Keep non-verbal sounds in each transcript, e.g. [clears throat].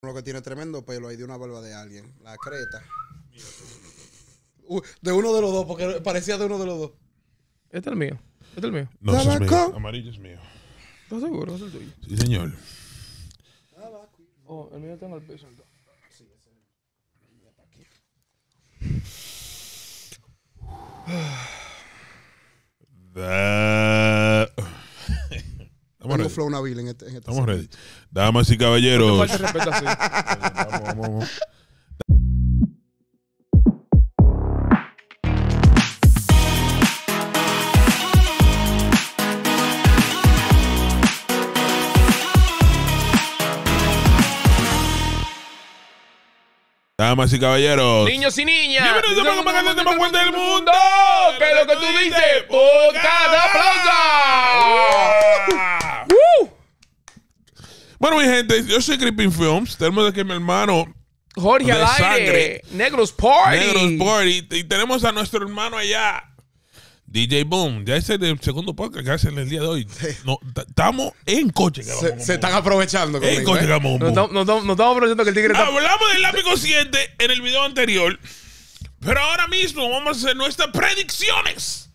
uno que tiene tremendo pelo ahí de una barba de alguien. La creta. Uh, de uno de los dos, porque parecía de uno de los dos. Este es el mío. Este es el mío. No, es mío. Amarillo es mío. ¿Estás seguro? Es el tuyo. Sí, señor. Oh, el mío tengo el peso. Sí, ese es el Estamos este, este ready. Damas y caballeros. Este [laughs] Damas y caballeros. Niños y niñas. Bienvenidos a más grande más fuerte del mundo. Que lo que tú dices, podcast aplauso! Bueno, mi gente, yo soy Creeping Films. Tenemos aquí mi hermano. Jorge Alaire. Negros Party. Negros Party. Y tenemos a nuestro hermano allá. DJ Boom, ya ese es el segundo podcast que en el día de hoy. No, estamos en coche. se, están aprovechando. en coche, ¿eh? No estamos, aprovechando que el tigre Hablamos del lápiz consciente en el video anterior, pero ahora mismo vamos a hacer nuestras predicciones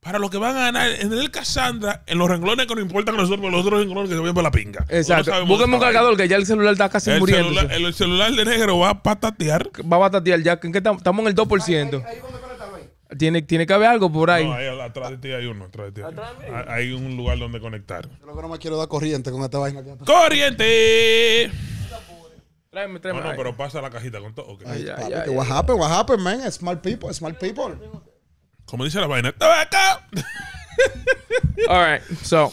para lo que van a ganar en el Cassandra, en los renglones que nos importan a nosotros, los otros renglones que se vienen para la pinga. Exacto. No un cargador que ya el celular está casi el muriendo. el celular de negro va a patatear. Va a patatear ya. ¿En qué estamos? Estamos en el 2%. Tiene, tiene que haber algo por ahí. No, ahí atrás de ti hay uno. Atrás de ti hay, ah, hay un lugar donde conectar. Yo lo que no me quiero dar corriente con esta vaina. Que... ¡Corriente! Tráeme, tráeme. No, no, pero pasa la cajita con todo. Okay. Ay, Papi, ya, what happened, what happened, man. Smart people, smart people. Como dice la vaina. acá! All right, so,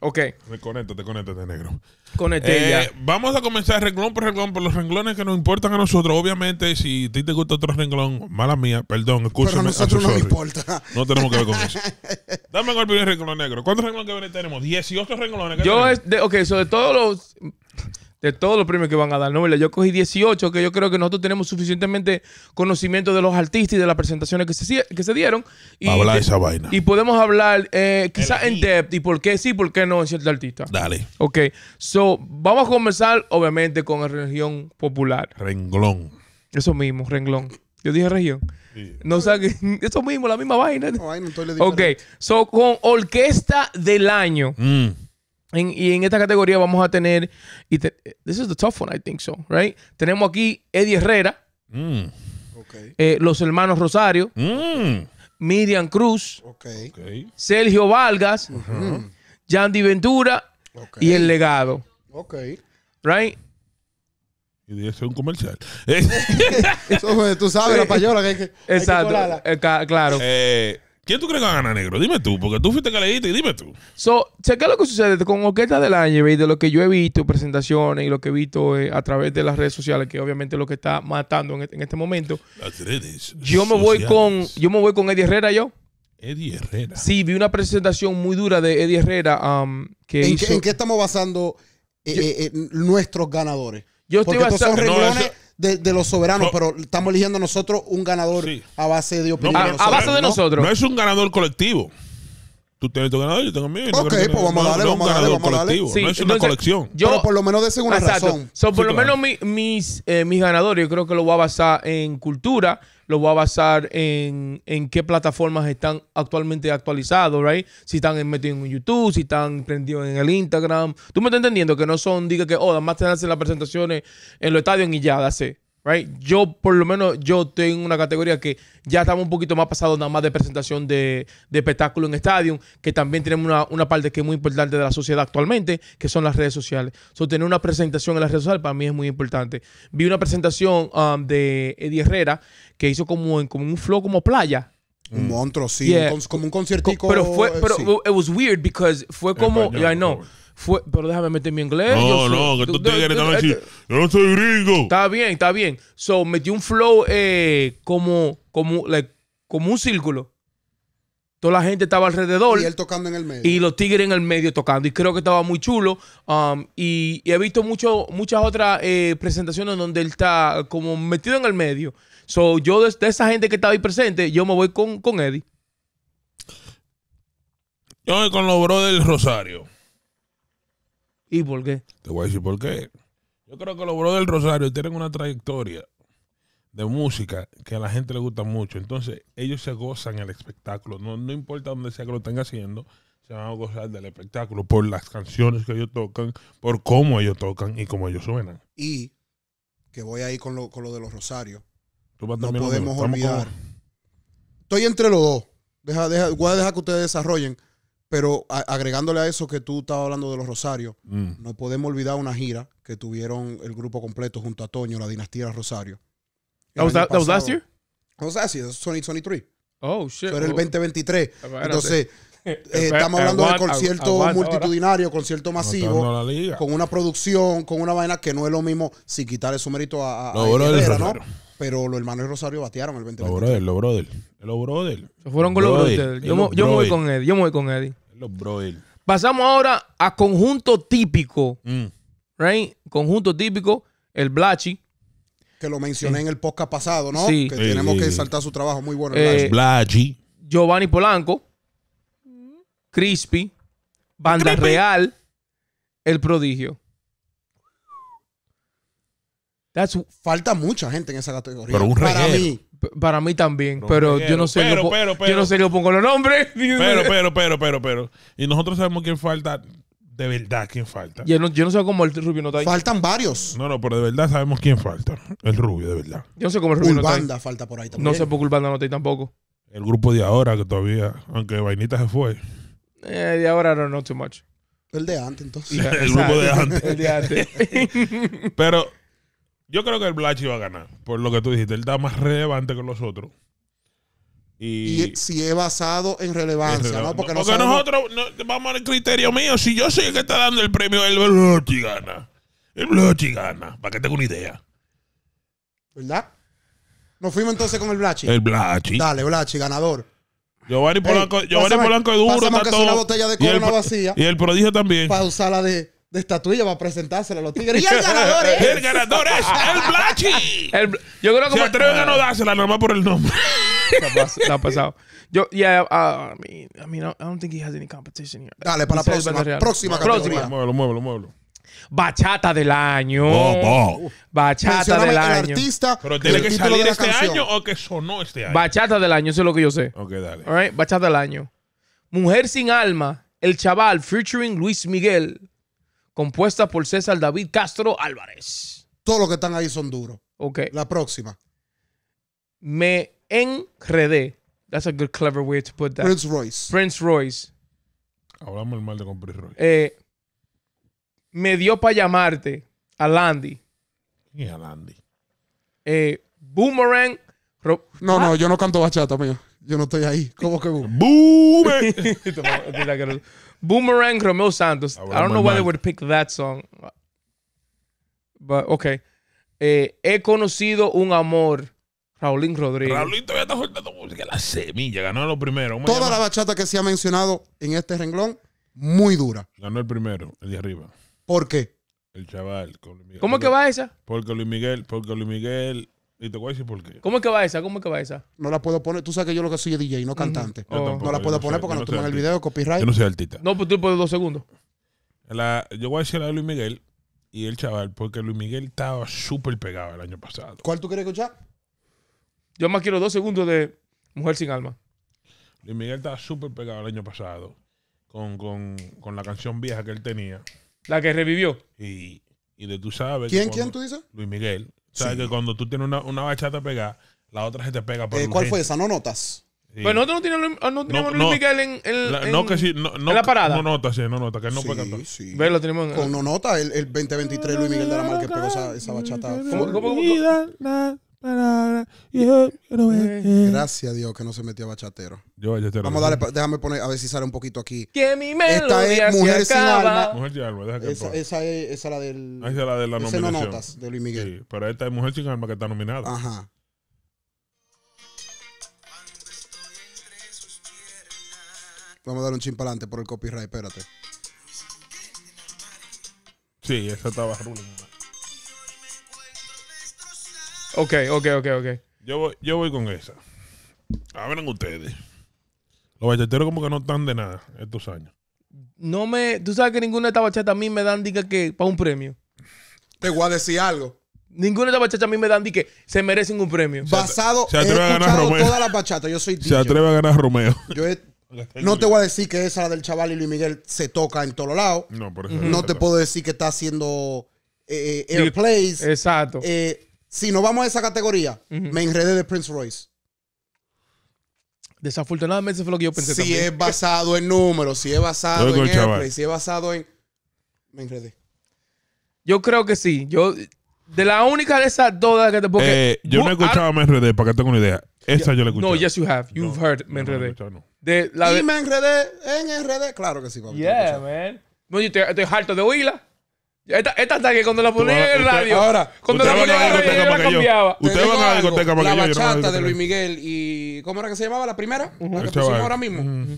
ok. Te conecto, te negro. Con este eh, vamos a comenzar renglón por renglón por los renglones que nos importan a nosotros. Obviamente, si a ti te gusta otro renglón, mala mía, perdón, escúchame. Pero a nosotros no nos importa. No tenemos que ver con eso. [laughs] Dame el primer renglón negro. ¿Cuántos renglones que tenemos? 18 renglones. Yo, Es de, ok, sobre todos los de todos los premios que van a dar, ¿no? Yo cogí 18, que yo creo que nosotros tenemos suficientemente conocimiento de los artistas y de las presentaciones que se, dieron. Y, hablar de esa vaina. Y podemos hablar eh, quizás en depth y por qué sí, por qué no en cierto artista. Dale. Ok, so vamos a conversar obviamente con la región popular. Renglón. Eso mismo, renglón. Yo dije región. No [laughs] eso mismo, la misma vaina. ok, so con orquesta del año. Mm y en esta categoría vamos a tener. Y this is the tough one, I think so, right? Tenemos aquí Eddie Herrera. Mm. Okay. Eh, los hermanos Rosario. Mm. Miriam Cruz. Okay. Okay. Sergio Vargas. Uh Yandy Ventura. Y el legado. Ok. Right? Y debe eso es un comercial. [laughs] eso, tú sabes, la payola que hay que. Exacto. Hay que eh, claro. Eh ¿Quién tú crees que va negro? Dime tú, porque tú fuiste que leíste y dime tú. So, checa lo que sucede con Oqueta del Año, y de lo que yo he visto, presentaciones y lo que he visto eh, a través de las redes sociales, que obviamente es lo que está matando en, este momento. Las redes yo me voy con Yo me voy con Eddie Herrera, yo. Eddie Herrera. Sí, vi una presentación muy dura de Eddie Herrera. Um, que ¿En, hizo... qué, estamos basando eh, eh, nuestros ganadores? Yo estoy basando de, los soberanos, pero estamos eligiendo nosotros un ganador a base de opinión. a, base de nosotros. no es un ganador colectivo. Tú tienes tu ganador, yo tengo mío. Ok, pues vamos a darle, vamos a darle, vamos a darle. no es una colección. Yo, Pero por lo menos de una razón. por lo menos mis, eh, mis ganadores, yo creo que lo voy a basar en cultura, lo voy a basar en, en qué plataformas están actualmente actualizados, right? Si están metidos en YouTube, si están prendidos en el Instagram. Tú me estás entendiendo que no son, diga que, oh, además te hacen las presentaciones en los estadios y ya, dase. Yo, por lo menos, yo tengo una categoría que ya estaba un poquito más pasado nada más de presentación de, de espectáculo en estadio, que también tenemos una, parte que es muy importante de la sociedad actualmente, que son las redes sociales. So, tener una presentación en las redes sociales para mí es muy importante. Vi una presentación um, de Eddie Herrera que hizo como, en, como un flow como playa. Un monstruo, sí, como un conciertico. Pero fue, eh, pero it was weird because fue como, I know pero déjame meter mi inglés. No, no, que tú tigres están así. Este, yo no soy gringo. Está bien, está bien. So, metí un flow eh, como, como, como un círculo. Toda la gente estaba alrededor. Y él tocando en el medio. Y los tigres en el medio tocando. Y creo que estaba muy chulo. Um, y, he visto mucho, muchas otras eh, presentaciones donde él está como metido en el medio. So, yo de, esa gente que estaba ahí presente, yo me voy con, con Eddie. Yo voy con los brothers del Rosario. ¿Y por qué? Te voy a decir por qué. Yo creo que los bros del Rosario tienen una trayectoria de música que a la gente le gusta mucho. Entonces, ellos se gozan el espectáculo. No, importa dónde sea que lo estén haciendo, se van a gozar del espectáculo por las canciones que ellos tocan, por cómo ellos tocan y cómo ellos suenan. Y que voy ahí con lo, con lo de los Rosarios. No podemos olvidar. Estoy entre los dos. Deja, deja, voy a dejar que ustedes desarrollen. Pero agregándole a eso que tú estabas hablando de los Rosarios, mm. no podemos olvidar una gira que tuvieron el grupo completo junto a Toño, la dinastía Rosario. That was, that, was, last year? That was 2023. Oh, shit. Pero el 2023. Entonces, [laughs] eh, eh, estamos hablando de concierto multitudinario, concierto masivo, con una producción, con una vaina que no es lo mismo sin quitarle su mérito a, a, ¿no? Pero los hermanos Rosario batearon el 2023. Los brothers, los brother. Los brother. Se fueron con los brother. Yo, me voy con Eddie. Yo me voy con Eddie. Los brother. Pasamos ahora a conjunto típico. Mm. Right? Conjunto típico, el Blachi. Que lo mencioné en el podcast pasado, ¿no? Sí. Que tenemos que saltar su trabajo. Muy bueno. Eh, Blachi. Giovanni Polanco. Crispy. Banda Real. El Prodigio. Falta mucha gente en esa categoría. Para mí. Para mí también, pero, yo no sé. yo, no sé, yo pongo los nombres. [laughs] Pero, pero, pero, pero, pero. Y nosotros sabemos quién falta de verdad quién falta. Yo no, yo no sé cómo el Rubio no está ahí. Faltan varios. No, no, pero de verdad sabemos quién falta. El Rubio, de verdad. Yo no sé cómo el Rubio no está ahí. falta por ahí también. No sé por qué Urbanda no está ahí tampoco. El grupo de ahora, que todavía, aunque Vainita se fue. Eh, de ahora no, no too much. El de antes, entonces. [laughs] el grupo de antes. el de antes. [laughs] pero yo creo que el Blachi va a ganar, por lo que tú dijiste. Él está más relevante que los otros. Y, si es basado en relevancia, ¿no? Porque, nosotros, vamos al criterio mío, si yo soy el que está dando el premio, el Blachi gana. El Blachi gana, para que tenga una idea. ¿Verdad? Nos fuimos entonces con el Blachi. El Blachi. Dale, Blachi, ganador. Giovanni Polanco, a Giovanni pásame, Polanco es duro, todo. de y el, vacía. Y el prodigio también. Para usar la de de estatuilla para presentársela a los [laughs] tigres. Y el ganador es. El ganador es el Blachi. yo creo que. Se atreven a no dársela nomás por el nombre. [laughs] Está pasado. Yo, yeah, ah, I mean, I don't think he has any competition here. Dale, para la próxima próxima. Próxima categoría. Próxima. Muévelo, muévelo, muévelo. Bachata del año. Oh, bachata del año. artista. Pero tiene que salir de este año o que sonó este año. Bachata del año, eso es lo que yo sé. Ok, dale. All right, Bachata del año. Mujer sin alma, el chaval featuring Luis Miguel compuesta por César David Castro Álvarez. Todos los que están ahí son duros. Ok. La próxima. Me enredé. That's a good, clever way to put that. Prince Royce. Prince Royce. Hablamos mal de con Prince Royce. Eh, me dio para llamarte a Landy. ¿Quién es Eh, Boomerang. no, no, ah. yo no canto bachata, mío. Yo no estoy ahí. ¿Cómo que boom? ¡Boomerang! [laughs] Boomerang Romeo Santos. Ah, I don't know why they would pick that song. But, ok. Eh, he conocido un amor. Raulín Rodríguez. Raulín todavía está soltando música. La semilla. Ganó los primeros. Toda la bachata que se ha mencionado en este renglón, muy dura. Ganó el primero, el de arriba. ¿Por qué? El chaval. Con ¿Cómo que va esa? Porque Luis Miguel, porque Luis Miguel y te voy a decir por qué. ¿Cómo es que va esa? ¿Cómo es que va esa? No la puedo poner. Tú sabes que yo lo que soy es DJ, no cantante. no la puedo poner porque no nos en el video, copyright. Yo no soy artista. No, pues tú puedes dos segundos. La- yo voy a decir la de Luis Miguel y el chaval, porque Luis Miguel estaba súper pegado el año pasado. ¿Cuál tú quieres escuchar? Yo más quiero dos segundos de Mujer sin alma. Luis Miguel estaba súper pegado el año pasado con, con, con la canción vieja que él tenía. La que revivió. Y, y de tú sabes. ¿Quién, quién tú dices? Luis Miguel que cuando tú tienes una, una bachata pegada, la otra se te pega. Eh, ¿Cuál fue esa? ¿No notas? Pues nosotros no teníamos, Luis Miguel en, la, parada. No notas, sí, no notas. que él no sí, lo Con no notas, el, 2023 Luis Miguel de la Mar que pegó esa, esa bachata. ¿Cómo, eh, Gracias a Dios que no se metió bachatero. Yo, Vamos a darle, déjame poner, a ver si sale un poquito aquí. Esta es Mujer sin alma. Mujer alma, esa, es la del. Ah, esa es la de la nominación. de Luis Miguel. pero esta es Mujer sin alma que está nominada. Ajá. Vamos a dar un chimpalante por el copyright, espérate. Sí, esa estaba ruling. Ok, ok, ok, ok. Yo voy, yo voy con esa. Hablan ustedes. Los bachateros como que no están de nada estos años. No me... Tú sabes que ninguna de estas bachatas a mí me dan diga que para un premio. Te voy a decir algo. Ninguna de estas bachatas a mí me dan di que se merecen un premio. Basado se atreve a ganar todas las bachatas. Yo soy Se atreve a ganar Romeo. [laughs] no te voy a decir que esa la del chaval y Luis Miguel se toca en todos lados. No, por ejemplo. No te puedo decir que está haciendo el eh, eh, place. Exacto. Eh, si no vamos a esa categoría, me enredé de Prince Royce. Desafortunadamente, eso fue lo que yo pensé. Si es basado en números, si es basado en airplay, si es basado en. Me enredé. Yo creo que sí. Yo, de la única de esas dos que te. Porque, eh, yo me he escuchado ah, Me enredé, para que tenga una idea. Esa yo la escuchado. No, yes you have. You've heard Me enredé. De, la Y me enredé en R.D.? Claro que sí, papá. Yeah, man. No, yo estoy, harto de oírla. Esta, esta que cuando la ponía en el radio. Ahora, cuando la ponía en el radio, la cambiaba. la discoteca yo. La bachata de Luis Miguel y. ¿Cómo era que se llamaba la primera? La que pusimos ahora mismo.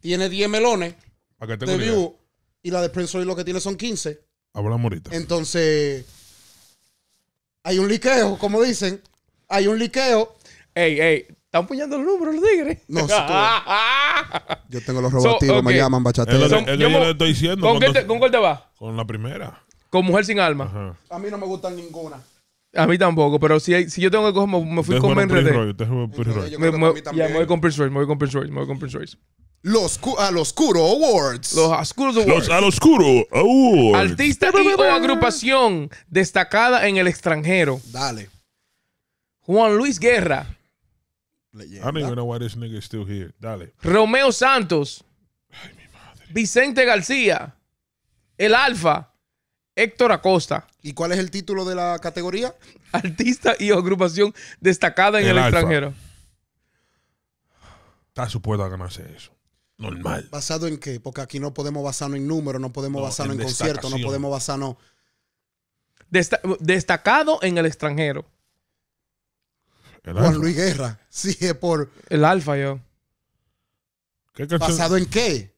Tiene 10 melones Y la de Prince y lo que tiene son 15. habla morita Entonces. Hay un liqueo, como dicen. Hay un liqueo. Ey, ey. Están puñando los números los tigres. No, sé. [laughs] Yo tengo los robots me llaman que Yo le estoy diciendo. ¿Con, ¿Con cuál te va? Con la primera con mujer sin alma. A mí no me gustan ninguna. A mí tampoco, pero si, si yo tengo que coger, me, fui con Ben Roy. Me, voy con Prince Royce, me voy con Prince Royce, me voy con Prince Royce. Los a los Oscuro Awards. Los Awards. a los Oscuro Awards. Artista y o agrupación destacada en el extranjero. Dale. Juan Luis Guerra. I don't even know why this nigga is still here. Dale. Romeo Santos. Ay, mi madre. Vicente García. El Alfa. Héctor Acosta. ¿Y cuál es el título de la categoría? [laughs] Artista y agrupación destacada en el, extranjero. Está supuesto a ganarse eso. Normal. ¿Basado en qué? Porque aquí no podemos basarnos en números, no podemos basarnos en, conciertos, no podemos basarnos. destacado en el extranjero. Juan Luis Guerra. Sí, por. El Alfa, yo. ¿Qué ¿Basado en qué?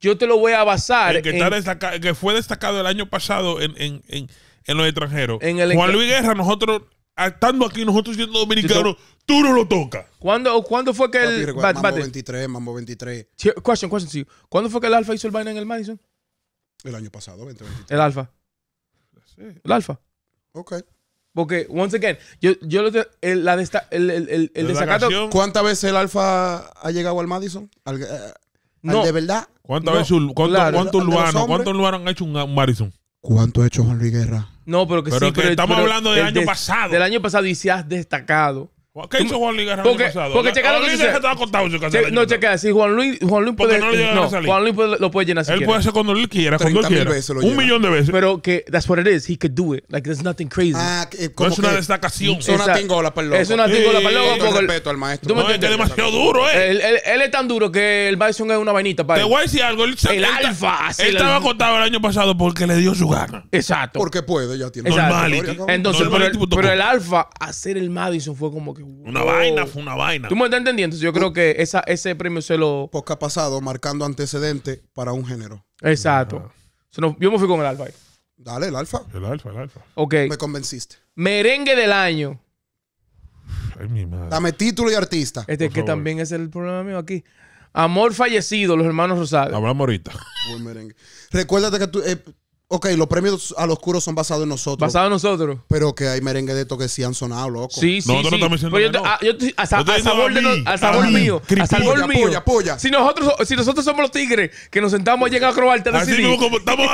yo te lo voy a basar. que, en, que fue destacado el año pasado en, en, en, en los extranjeros. Juan Luis Guerra, nosotros, estando aquí, nosotros siendo dominicanos, tú no lo tocas. ¿Cuándo, fue que el. mambo 23, Mambo 23. Question, question ¿Cuándo fue que el Alfa hizo el vaina en el Madison? El año pasado, 2023. El Alfa. Sí. El Alfa. Ok. Porque, once again, yo, yo lo tengo... el, la el, el, el, ¿Cuántas veces el Alfa ha llegado al Madison? Eh, no. De verdad. ¿Cuántos no. cuánto, han hecho un, marisol ¿Cuánto ha hecho Henry Guerra? No, pero que sí. pero, estamos hablando del año pasado. Del año pasado y si has destacado. ¿Qué hizo Juan Luis Guerrero pasado? Juan Luis estaba acostado en su no, checa, si Juan Luis, Juan Luis puede. No, Juan Luis lo puede llenar si Él puede hacer cuando él quiera, cuando quiera. un millón de veces. Pero que, that's what it is. He could do it. Like, there's nothing crazy. Ah, eh, no es una destacación. Es una tingola para el Es una tingola para el respeto al maestro. es demasiado duro, eh. Él, es tan duro que el Madison es una vainita para él. Te voy a decir algo. el alfa. Él estaba contado el año pasado porque le dio su gana. Exacto. Porque puede, ya tiene. Normal. Entonces, pero el alfa, hacer el Madison fue como que una vaina oh. fue una vaina. ¿Tú me estás entendiendo? Yo creo que esa, ese premio se lo. Porque ha pasado marcando antecedente para un género. Exacto. yo me fui con el alfa. Dale, el alfa. El alfa, el alfa. Ok. Me convenciste. Merengue del año. Ay, mi madre. Dame título y artista. Este que también es el problema mío aquí. Amor fallecido, los hermanos Rosales. Hablamos ahorita. Buen merengue. Recuérdate que tú, eh, Ok, los premios a los curos son basados en nosotros. Basados en nosotros. Pero que hay merengue de estos que sí han sonado, loco. Sí, sí. sí. no no. a, yo, a, sabor, mío. a sabor mío. Si nosotros, si nosotros somos los tigres que nos sentamos allí en Acroarte a Así como, estamos,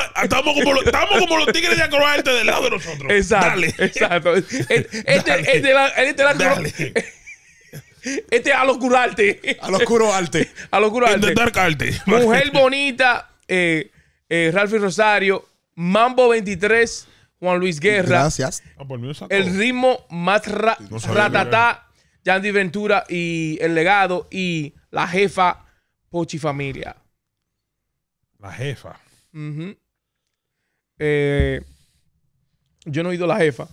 como los, tigres de Acroarte del lado de nosotros. Exacto. Dale. Exacto. Este, este, este, la, [laughs] Este es al oscuro arte. Al oscuro arte. [laughs] al oscuro arte. Mujer bonita, eh, eh, Rosario, Mambo 23, Juan Luis Guerra. Gracias. Ah, el ritmo más ratatá, Yandy Ventura y El Legado y la jefa Pochi Familia. La jefa. Eh, yo no he oído la jefa.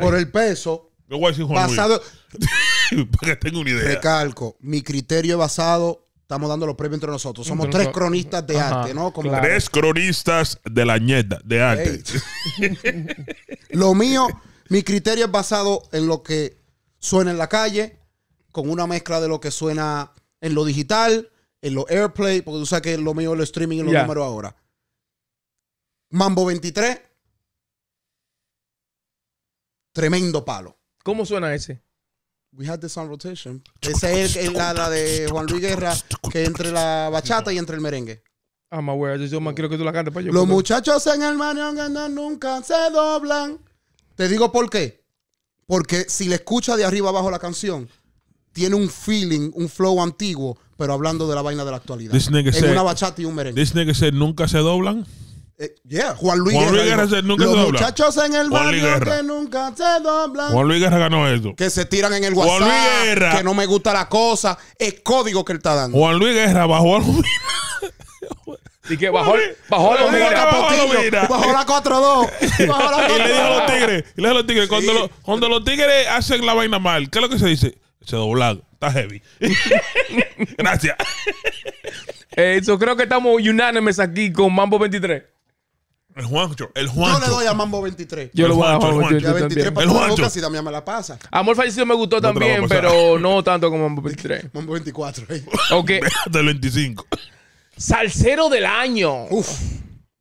Por el peso. Yo voy a decir Juan [laughs] Para que tenga una idea. Recalco, mi criterio es basado estamos dando los premios entre nosotros. Somos tres cronistas de arte, ¿no? Tres cronistas de la ñeta, de arte. [laughs] lo mío, mi criterio es basado en lo que suena en la calle, con una mezcla de lo que suena en lo digital, en lo airplay, porque tú sabes que lo mío es lo streaming y los números ahora. Mambo 23. Tremendo palo. ¿Cómo suena ese? We Esa es el, la, de Juan Luis Guerra, que entre la bachata y entre el merengue. Los muchachos en el manión nunca se doblan. Te digo por qué. Porque si le escucha de arriba abajo la canción, tiene un feeling, un flow antiguo, pero hablando de la vaina de la actualidad. Es una bachata y un merengue. This nigga said, nunca se doblan. Eh, yeah, Juan Luis, Guerra, Los muchachos en el Juan barrio que nunca se doblan. Juan Luis Guerra ganó eso. Que se tiran en el WhatsApp. Juan Luis Guerra. Que no me gusta la cosa. Es código que él está dando. Juan Luis Guerra bajó Luis. Y que bajó, bajó a Bajó la 4-2. [laughs] Y le dijo a los tigres. Y le dijo a los tigres. Cuando, los, cuando los tigres hacen la vaina mal, ¿qué es lo que se dice? Se doblan. Está heavy. [laughs] Gracias. Eso eh, creo que estamos unánimes aquí con Mambo 23. El Juancho, el Juancho. Yo le doy a Mambo 23. Yo lo voy a Juancho, Mambo 23. El el Juancho. Casi también me la pasa. Amor fallecido me gustó también, pero no tanto como Mambo 23. [laughs] Mambo 24. Eh. Ok. Hasta [laughs] 25. Salsero del año. Uf.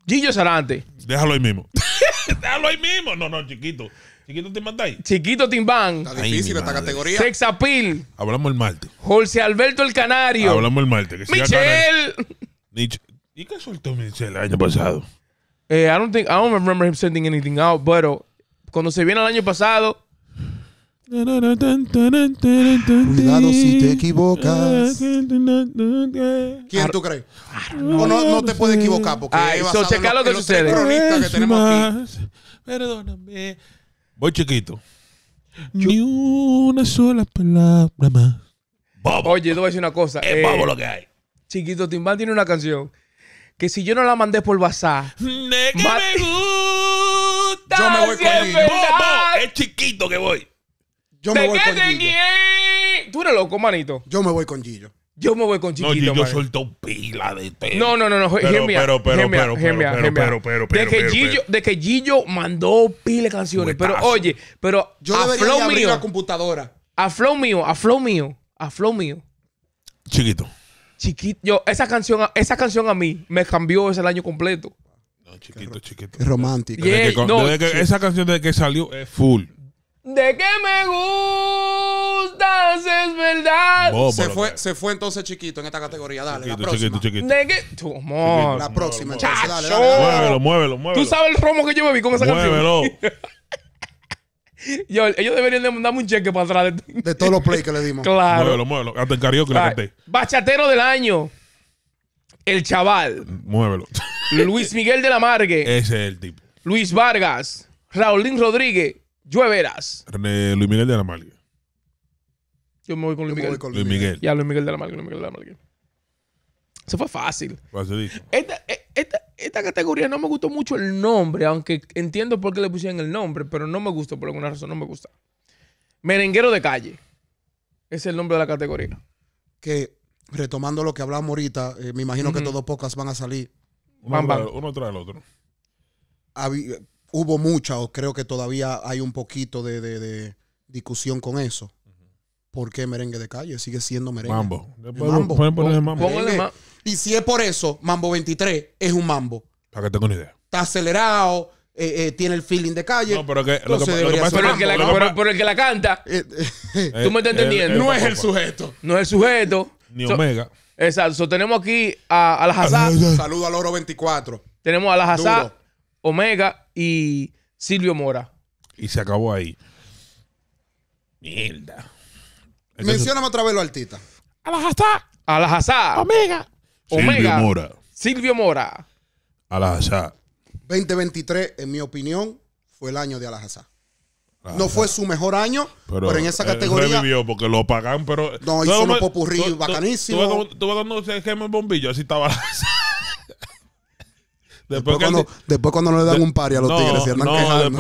Gillo Salante. Déjalo ahí mismo. [laughs] Déjalo ahí mismo. No, no, chiquito. Chiquito Timbán Chiquito Timbán. Está difícil esta categoría. Sexapil. Hablamos el martes. Jorge Alberto el Canario. Hablamos el martes. Michelle. Michel. ¿Y qué soltó Michelle el año pasado? Eh, I don't think I don't remember him sending anything out, pero cuando se viene el año pasado. Cuidado si te equivocas. ¿Quién tú crees? no, no te puedes equivocar porque Ay, so checa lo que sucede. que tenemos aquí. Perdóname. Voy chiquito. Ni una sola palabra más. Bobo. Oye, te voy a decir una cosa. Es bobo eh, lo que hay. Chiquito Timbal tiene una canción que si yo no la mandé por WhatsApp. me gusta. Yo me voy con es, ah. Es chiquito que voy. Yo me voy con Tú eres loco, manito. Yo me voy con Gillo. Yo me voy con chiquito. yo, yo suelto pila de pelo. No, no, no, no. Pero, pero, pero, pero, pero, pero, De que Gillo, mandó que de mandó canciones. Pero oye, pero Yo a flow abrir mío, la computadora. a flow mío, a flow mío, a flow mío. Chiquito chiquito. Yo, esa canción, esa canción a mí me cambió ese año completo. No, chiquito, chiquito. Es romántico. no, esa canción de que salió es full. De que me gustas, es verdad. se, fue, se fue entonces chiquito en esta categoría. Dale, chiquito, la próxima. Chiquito, chiquito. De que. Tu amor. La próxima. Muévelo, muévelo, muévelo. Tú sabes el romo que yo bebí con esa canción. Muévelo. [laughs] ellos deberían de mandarme un cheque para atrás de, todos los plays que le dimos. Claro. Muévelo, muévelo. Hasta el que le conté. Bachatero del año. El chaval. Muévelo. Luis Miguel de la Margue. Ese es el tipo. Luis Vargas. Raulín Rodríguez. Llueveras. Luis Miguel de la Margue. Yo me voy con Luis, Miguel. Luis Miguel. Ya, Luis Miguel de la Margue, Luis Miguel de la Margue. Eso fue fácil. Fácil. Eh, esta, categoría no me gustó mucho el nombre, aunque entiendo por qué le pusieron el nombre, pero no me gustó por alguna razón, no me gusta. Merenguero de calle. Es el nombre de la categoría. Que retomando lo que hablamos ahorita, eh, me imagino que todos pocas van a salir. Uno, tras el otro. hubo mucha o creo que todavía hay un poquito de discusión con eso. ¿por qué merengue de calle? Sigue siendo merengue. Mambo. mambo. mambo. Y si es por eso, Mambo 23 es un mambo. Para que tenga una idea. Está acelerado, eh, eh, tiene el feeling de calle. No, pero que, lo que, el que la, el que la canta, [laughs] eh, tú me estás entendiendo. no es el sujeto. No es el sujeto. Ni Omega. exacto. tenemos aquí a, a la Saludo al Oro 24. Tenemos a la Hazard, Omega y Silvio Mora. Y se acabó ahí. Mierda mencioname otra vez los artistas. Alajazá. Alajazá. Omega. Omega. Silvio Mora. Silvio Mora. Alajazá. 2023, en mi opinión, fue el año de Alajazá. No fue su mejor año, pero, en esa categoría. Revivió porque lo pagan, pero. No, hizo unos popurrí bacanísimo. Tú, vas dando quemó gemel bombillo, así estaba Alajazá. Después, cuando, después, cuando, no le dan un pari a los tigres, no,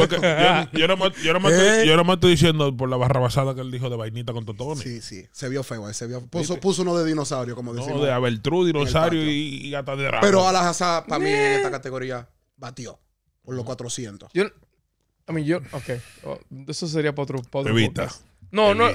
[laughs] yo, no me, yo, no ¿Eh? estoy, yo, diciendo por la barra que él dijo de vainita con totones. Sí, sí. Se vio feo. Eh, se vio, puso, puso uno de dinosaurio, como decimos. No, de Abertrud, dinosaurio y, y gata de rato Pero Alajaza, para mí, en esta categoría, batió por los 400. Yo, I mean, yo, ok. Oh, eso sería para otro. no, no.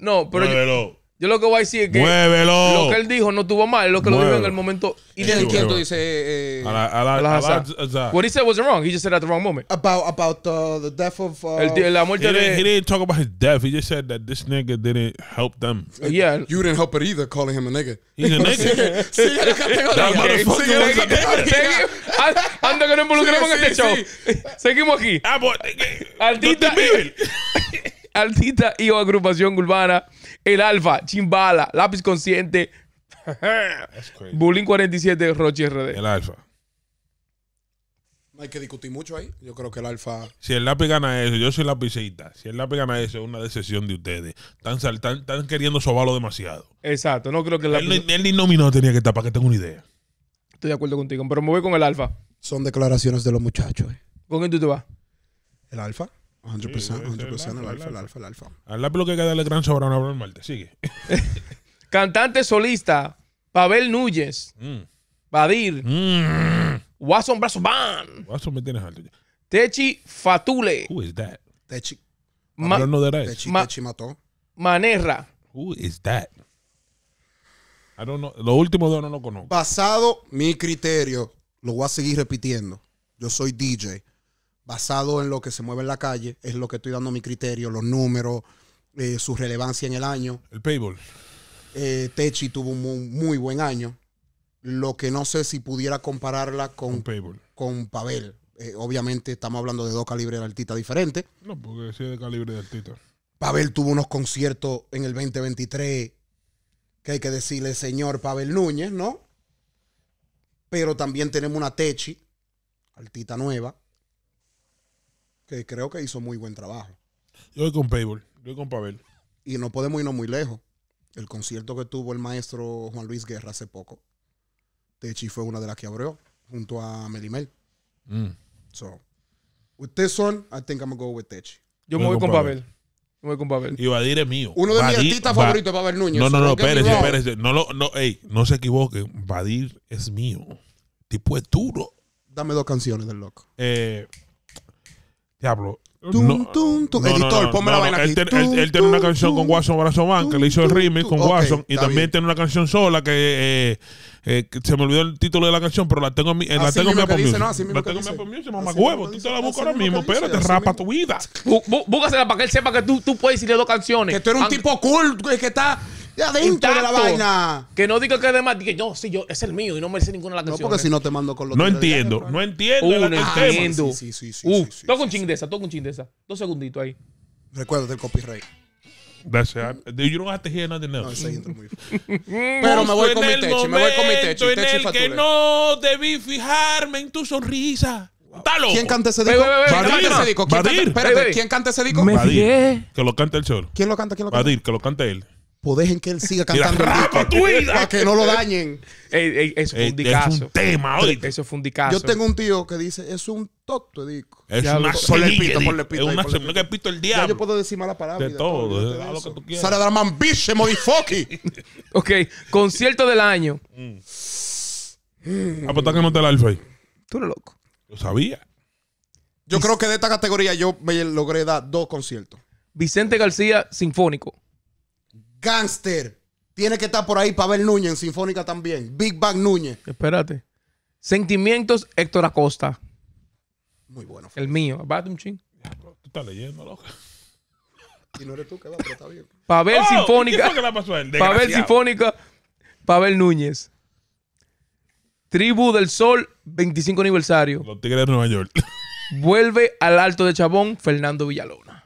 no, pero. Yo lo que voy a decir es que lo que él dijo no estuvo mal, lo que Muévelo. lo dijo en el momento. Y en quién tú dices? Eh, What he said was wrong. He just said at the wrong moment. About about the, the death of uh, el, la muerte de... didn't, he didn't talk about his death. He just said that this nigga didn't help them. Yeah. You didn't help it either, calling him a nigga. He's a [laughs] nigga. Sigue la categoría. Anda que en este show. [laughs] Seguimos aquí. Ah, eh, eh, [laughs] Artista y agrupación urbana. El Alfa, Chimbala, Lápiz Consciente, Bullying 47, Roche RD. El Alfa. Hay que discutir mucho ahí. Yo creo que el alfa. Si el lápiz gana eso, yo soy lapicita. Si el lápiz gana eso, es una decisión de ustedes. Están, queriendo sobarlo demasiado. Exacto, no creo que el lápiz. El ni nominado tenía que estar para que tenga una idea. Estoy de acuerdo contigo, pero me voy con el alfa. Son declaraciones de los muchachos. Eh. ¿Con quién tú te vas? El alfa. 100%, 100%, 100% el, alfa, el, alfa, el alfa, el alfa. Al lo que queda el gran sobrano a el Marte. Sigue. [laughs] Cantante solista, Pavel Núñez. Mm. Badir. Mm. Watson bam. Watson me tienes alto. Techi Fatule. Who is that? Techi. Ma no de Techi, Ma Techi mató. Manerra. Who is that? I don't know. Los últimos dos no lo conozco. Basado mi criterio, lo voy a seguir repitiendo. Yo soy DJ basado en lo que se mueve en la calle, es lo que estoy dando mi criterio, los números, eh, su relevancia en el año. El payball. Eh, Techi tuvo un muy, buen año. Lo que no sé si pudiera compararla con, Pabel Pavel. Eh, obviamente estamos hablando de dos calibres de artista diferentes. No, porque sí de calibre de artista. Pavel tuvo unos conciertos en el 2023 que hay que decirle señor Pavel Núñez, ¿no? Pero también tenemos una Techi, Altita nueva, que creo que hizo muy buen trabajo. Yo voy con Payball, yo voy con Pavel. Y no podemos irnos muy lejos. El concierto que tuvo el maestro Juan Luis Guerra hace poco, Techi fue una de las que abrió, junto a Melimel. Mm. So, with this one, I think I'm gonna go with Techi. Yo me voy, con, Pabel. Pavel. Me voy con Pavel. Y Badir es mío. Uno de mis artistas favoritos es Pavel Núñez. No, no, no, espérese, no, espérese. No, lo, no, ey, no se equivoquen. Badir es mío. Tipo es duro. Dame dos canciones del loco. Eh, Diablo. Tum, tum, tum. Editor, ponme la vaina aquí. Él, tiene una canción con Watson Brazoman que le hizo el remix con Watson y también tiene una canción sola eh, eh, que se me olvidó el título de la canción, pero la tengo en mi eh, la tengo en mi Apple La tengo en mi Apple mamá huevo, tú te la buscas ahora mismo, Pero te rapa tu vida. Búscasela para que él sepa que tú puedes decirle dos canciones. Que tú eres un tipo cool que está adentro de la vaina. Que no diga que además, que yo sí, yo, es el mío y no merece ninguna la canción No, porque si no te mando con los No entiendo, no entiendo. Uh, no entiendo. Sí, uh, sí, sí. toca un ching de esa, toca un ching de esa. Dos segunditos ahí. recuerda del copyright. That's it. You don't have to hear nothing else. [laughs] Pero me voy con mi techo, me voy con mi techo. En el que no debí fijarme en tu sonrisa. ¿Quién canta ese disco? ¿Quién, espérate, ¿quién canta ese disco? Que lo cante el choro. ¿Quién lo canta? ¿Quién lo canta? que lo cante él dejen que él siga cantando el disco para que no lo dañen. eso Es un tema, Eso Yo tengo un tío que dice, es un toto Es una pito, que pito el diablo. yo puedo decir malas palabras. De todo, Sara Draman Biche, Modifoki [laughs] ok, concierto del año. Mm. Mm. Ah, pues que no te la alfa Tú eres loco. Yo sabía. Yo creo que de esta categoría yo logré dar dos conciertos. Vicente García, sinfónico. Gangster. Tiene que estar por ahí Pavel Núñez Sinfónica también. Big Bang Núñez. Espérate. Sentimientos Héctor Acosta. Muy bueno. El mío. Tú estás leyendo, loco. no eres tú que va, pero está bien. Pavel oh, Sinfónica. ¿Qué Pavel Sinfónica. Pavel Núñez. Tribu del Sol, 25 aniversario. Los Tigres de Nueva York. Vuelve al Alto de Chabón, Fernando Villalona.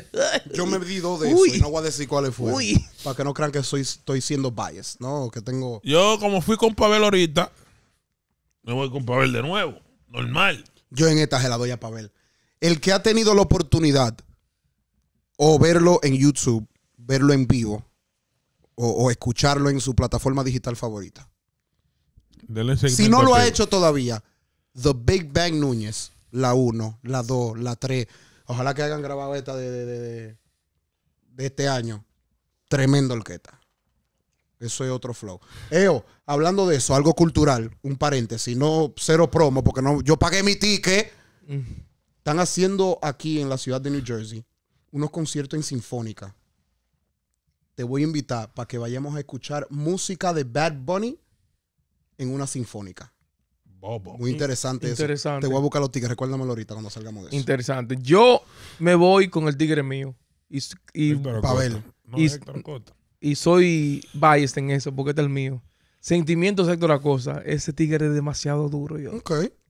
[laughs] Yo me di dos de eso y no voy a decir cuáles fueron. Para que no crean que soy, estoy siendo biased ¿no? Que tengo. Yo, como fui con Pavel ahorita, me voy con Pavel de nuevo. Normal. Yo en esta se la doy a Pavel. El que ha tenido la oportunidad o verlo en YouTube, verlo en vivo o, escucharlo en su plataforma digital favorita. si no lo ha hecho todavía, The Big Bang Núñez, la 1, la 2, la 3 Ojalá que hayan grabado esta de, de, de, este año. tremendo orquesta. Eso es otro flow. Eo, hablando de eso, algo cultural, un paréntesis, no cero promo, porque no, yo pagué mi ticket. Están haciendo aquí en la ciudad de New Jersey unos conciertos en sinfónica. Te voy a invitar para que vayamos a escuchar música de Bad Bunny en una sinfónica. Muy interesante, Eso. Te voy a buscar los tigres, recuérdamelo ahorita cuando salgamos de eso. Interesante. Yo me voy con el tigre mío. Y, y Pavel. y, y, soy biased en eso, porque este es el mío. Sentimientos Héctor Acosta. Ese tigre es demasiado duro. Yo.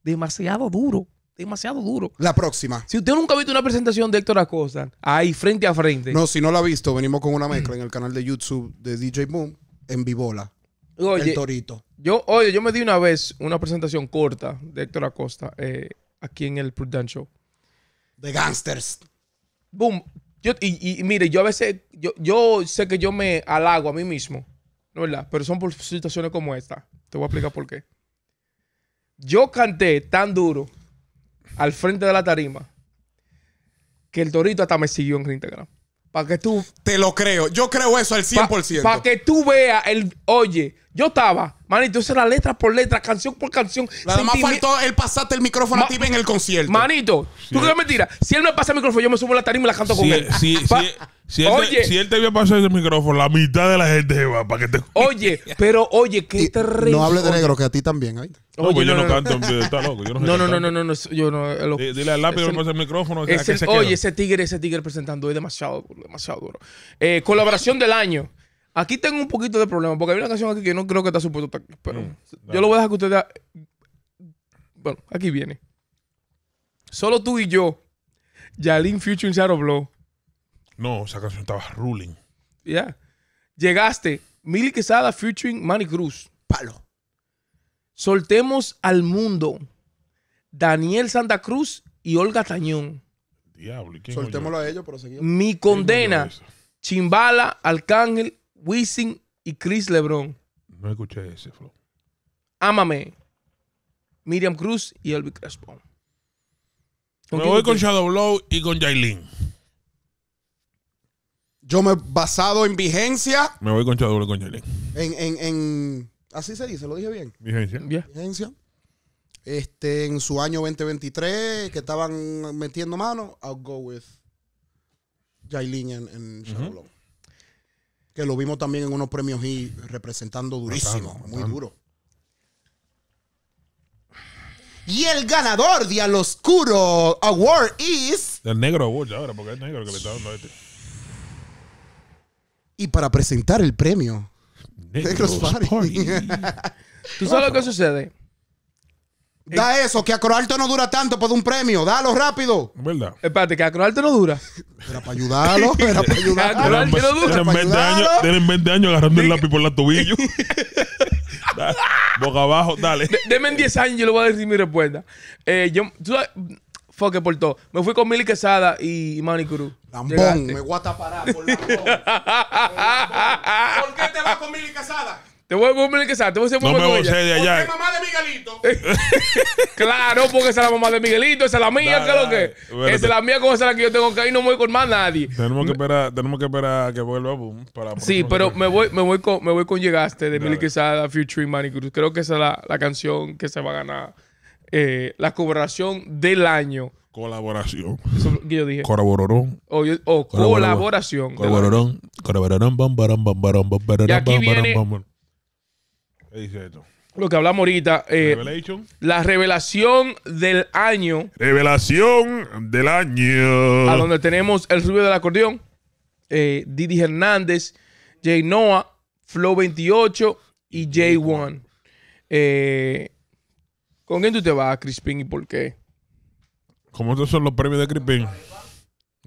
Demasiado duro. Demasiado duro. La próxima. Si usted nunca ha visto una presentación de Héctor Acosta, ahí frente a frente. No, si no la ha visto, venimos con una mezcla en el canal de YouTube de DJ Boom en Vivola. el Torito. Yo, oye, yo me di una vez una presentación corta de Héctor Acosta eh, aquí en el Prudent Show. De gangsters. Boom. Yo, y, mire, yo a veces, yo, sé que yo me halago a mí mismo, ¿no es verdad? Pero son por situaciones como esta. Te voy a explicar por qué. Yo canté tan duro al frente de la tarima que el Torito hasta me siguió en Instagram. Para que tú. Te lo creo. Yo creo eso al 100%. Para que tú veas el. Oye, yo estaba. Manito, eso era letra por letra, canción por canción. Nada más faltó él pasarte el micrófono a ti en el concierto. Manito, tú qué me Si él me pasa el micrófono, yo me subo a la tarima y la canto con él. Sí, sí. Si él, te, si a pasar ese micrófono, la mitad de la gente se va para que te. [laughs] Oye, pero oye, qué terrible. Este no hables de negro, que a ti también. Oye, no, pues yo no, no canto, está loco. Yo no, no, no, no, no, no, yo no. Eh, dile al lápiz que el micrófono. oye, ese tigre, ese tigre presentando es demasiado duro, demasiado duro. Eh, colaboración del año. Aquí tengo un poquito de problema, porque hay una canción aquí que no creo que está supuesto. Pero mm, yo lo voy a dejar que ustedes. Bueno, aquí viene. Solo tú y yo, Yalín Future shadow Blow no, esa canción estaba ruling. Ya. Llegaste. Mili Quesada featuring Manny Cruz. Palo. Soltemos al mundo. Daniel Santa Cruz y Olga Tañón. Diablo. quién Soltémoslo a ellos, pero seguimos. Mi condena. Chimbala, Arcángel, Wisin y Chris Lebron. No escuché ese, flow. Ámame. Miriam Cruz y Elvis Crespo. Me voy con Shadow Blow y con Jailin. Yo me he basado en vigencia. Me voy con Chaduro con Yelén. En, en, en. Así se dice, lo dije bien. Vigencia. Vigencia. Este, en su año 2023, que estaban metiendo mano, I'll go with Jailin en, en Que lo vimos también en unos premios y representando durísimo, muy duro. Y el ganador de Al Oscuro Award is. El negro award ahora, porque es negro que le está dando este y para presentar el premio. [laughs] ¿Tú sabes lo que sucede? Da eso, que Acroalto no dura tanto por un premio. Dalo rápido. ¿Verdad? Espérate, que Acroalto no dura. Era para ayudarlo, [laughs] era para ayudarlo. Tienen 20, años, tienen 20 años agarrando el lápiz por la tobillo. [laughs] Boca abajo, dale. Deme en 10 años y yo le voy a decir mi respuesta. Eh, yo, tú que por todo. Me fui con Milly Quesada y Manicurú. Lambón, me voy a taparar por lambón. [laughs] por qué te vas con Milly Quesada? Te voy con Milly Quesada. te voy a hacer No me voy de allá. Porque mamá de Miguelito. [laughs] claro, porque esa es la mamá de Miguelito, esa es la mía, que es lo que? Esa es la mía, como esa es la que yo tengo que ir, no me voy con más nadie. Tenemos que esperar, tenemos que esperar a que vuelva boom, para Sí, pero me voy, me voy con me voy con Llegaste de Milly Quesada, Future y Cruz. Creo que esa es la canción que se va a ganar eh, la colaboración del año. Colaboración. ¿Qué yo dije? O, colaboración. Colabororón. Colabororón. esto? Lo que hablamos ahorita. Eh, la revelación del año. Revelación del año. A donde tenemos el rubio del acordeón. Eh, Didi Hernández, Jay Noah, Flow 28 y J1. Eh, ¿Con quién tú te vas, Crispin, y por qué? Como estos son los premios de Crispin.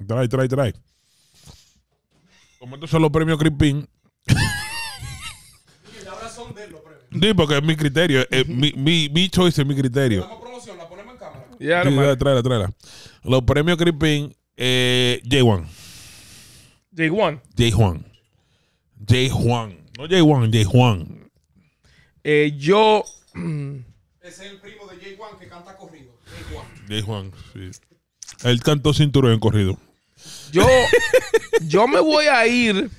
Trae, trae, trae. Como estos son los premios Crispin. Sí, porque es mi criterio. mi, mi, mi choice es mi criterio. Damos promoción, la ponemos en cámara. Ya, sí, tráela, tráela. Los premios Crispin, eh, J1. J1. J1. J1. No J1, J1. Eh, yo. [clears throat] Es el primo de Jay Juan que canta corrido. Jay Juan. Jay Juan, sí. Él cantó cinturón en corrido. Yo, yo me voy a ir.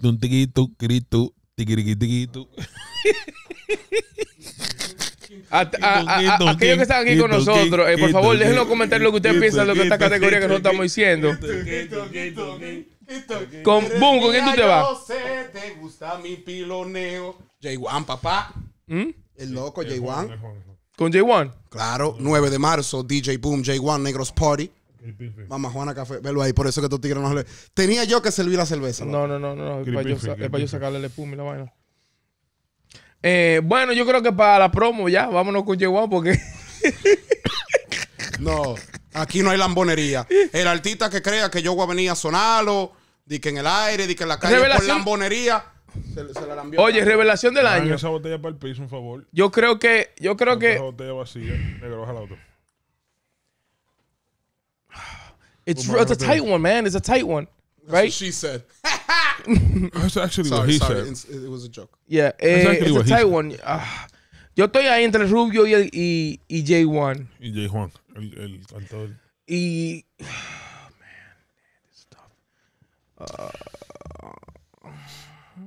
De un tiquito, grito, tiquiriquitiquito. A, a, aquellos que están aquí con nosotros, por favor, déjenos comentar lo que ustedes piensan de esta categoría que nosotros estamos diciendo. Con boom, ¿con quién tú te vas? te gusta mi piloneo. J1, papá. ¿Mm? El loco J1. Con J1. Claro, 9 de marzo, DJ Boom, J1, Negros Party. Mamá Juana Café, velo ahí, por eso que tú tigres no le... Tenía yo que servir la cerveza. No, no, no, no, no. Es, para yo, sacarle el espuma y la vaina. Eh, bueno, yo creo que para la promo ya, vámonos con J1 porque... No, Aquí no hay lambonería. El artista que crea que yo voy a venir a sonarlo, di que en el aire, di que en la calle por lambonería. Se, se la lambió Oye, revelación del año. esa botella para el piso, un favor. Yo creo que. Yo creo que. Esa botella vacía. Negro, baja la otra. [sighs] It's, oh, it's a tight one, man. It's a tight one. Right? That's what she said. That's [laughs] actually sorry, what he sorry. said. It was a joke. Yeah. Eh, it's a tight one. Uh, yo estoy ahí entre Rubio y, y, y J1. Y J1 el, cantor. Y. man,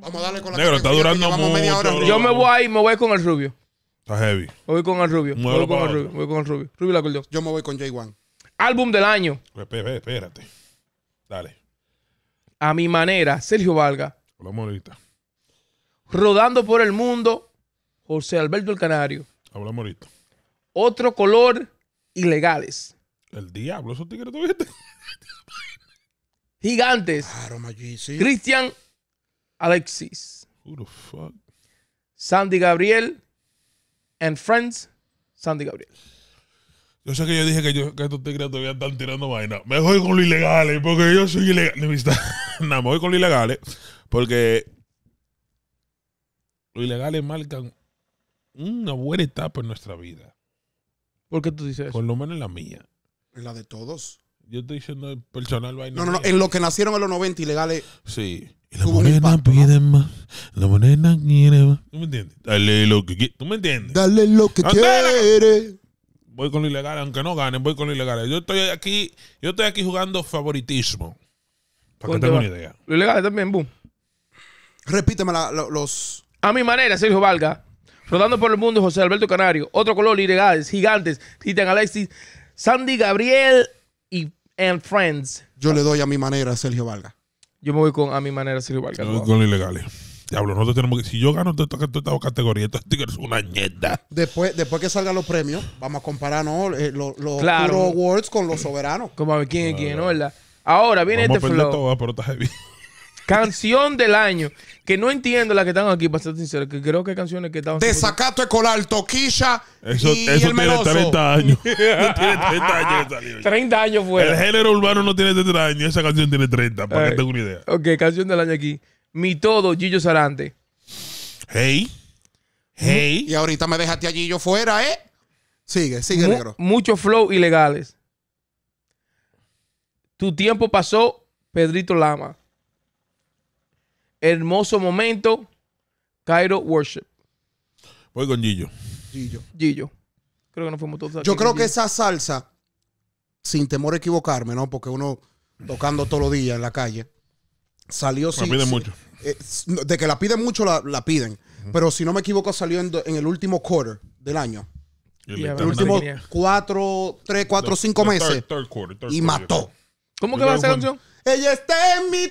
vamos a darle con la Negro, está durando mucho. yo me voy ahí, me voy con el rubio. Está heavy. Me voy con el rubio. Me voy con el rubio. voy con el rubio. Rubio la acordeón. Yo me voy con J1. Álbum del año. Espérate. espérate. Dale. A mi manera, Sergio Valga. Hola, morita. Rodando por el mundo, José Alberto el Canario. Hola, morita Otro color, ilegales. El diablo, esos tigres tuviste. Gigantes. Claro, Cristian Alexis. Who the fuck? Sandy Gabriel and Friends. Sandy Gabriel. Yo sé que yo dije que, estos tigres todavía están tirando vaina. Me voy con los ilegales porque yo soy ilegal. [laughs] Nada, me voy con los ilegales porque los ilegales marcan una buena etapa en nuestra vida. ¿Por qué tú dices eso? Por lo menos en la mía. En la de todos. Yo estoy diciendo el personal vaina. No, no, no. En lo que nacieron en los 90 ilegales. Sí. Y la morena pide más. La morena quiere más. ¿Tú me entiendes? Dale lo que quieres. ¿Tú me entiendes? Dale lo que quieres. Voy con lo ilegal, aunque no ganen, voy con lo ilegal. Yo estoy aquí, yo estoy aquí jugando favoritismo. Para que tengan una idea. Lo ilegal también, boom. Repíteme los. A mi manera, Sergio Valga. Rodando por el mundo, José Alberto Canario. Otro color, ilegales, gigantes. Titan Alexis, Sandy Gabriel y and Friends. Yo le doy a mi manera a Sergio Vargas. Yo me voy con a mi manera Sergio Vargas. Yo voy con ilegales. Diablo, nosotros tenemos que. Si yo gano estas esta categoría, estos tigres son una mierda. Después, después que salgan los premios, vamos a comparar ¿no? Eh, los, Awards con los soberanos. Como a ver quién es ah, quién, ¿no? ¿Verdad? Ahora viene este a flow. Ah, pero está canción del año. Que no entiendo la que están aquí, para ser sincero. Que creo que canciones que estaban. Desacato escolar, Toquilla. Eso, [laughs] eso tiene 30 años. no tiene 30 años de 30 años fue El género urbano no tiene 30 años. Esa canción tiene 30, para que eh, tenga una idea. Ok, canción del año aquí. Mi todo, Gillo Sarante. Hey. Hey. Y ahorita me dejaste a Gillo fuera, ¿eh? Sigue, sigue, negro. Mucho flow ilegales. Tu tiempo pasó, Pedrito Lama hermoso momento. Cairo Worship. Voy con Gillo. Gillo. Gillo. Creo que no fuimos todos. Yo creo que esa salsa, sin temor a equivocarme, ¿no? Porque uno tocando todos los días en la calle, salió sin. La piden mucho. Eh, de que la piden mucho, la, piden. Pero si no me equivoco, salió en, el último quarter del año. el, último cuatro, tres, cuatro, cinco meses. y mató. ¿Cómo que va ser canción? Ella está en mi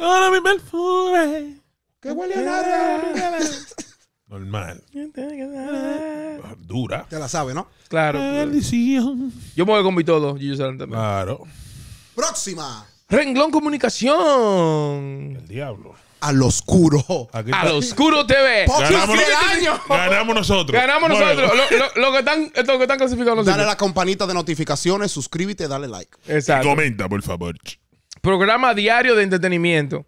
Ahora mi perfume. Que huele a nada. [laughs] Normal. Dura. Ya la sabe, ¿no? Claro. Maldición. Yo me voy con mi todo. Yo también. Claro. Próxima. Renglón Comunicación. El diablo. Al oscuro. Al oscuro TV. Ganamos, del año. ganamos nosotros. Ganamos nosotros. Lo, que están, clasificando. están clasificados Dale la campanita de notificaciones, suscríbete, dale like. Exacto. Comenta, por favor. Programa diario de entretenimiento.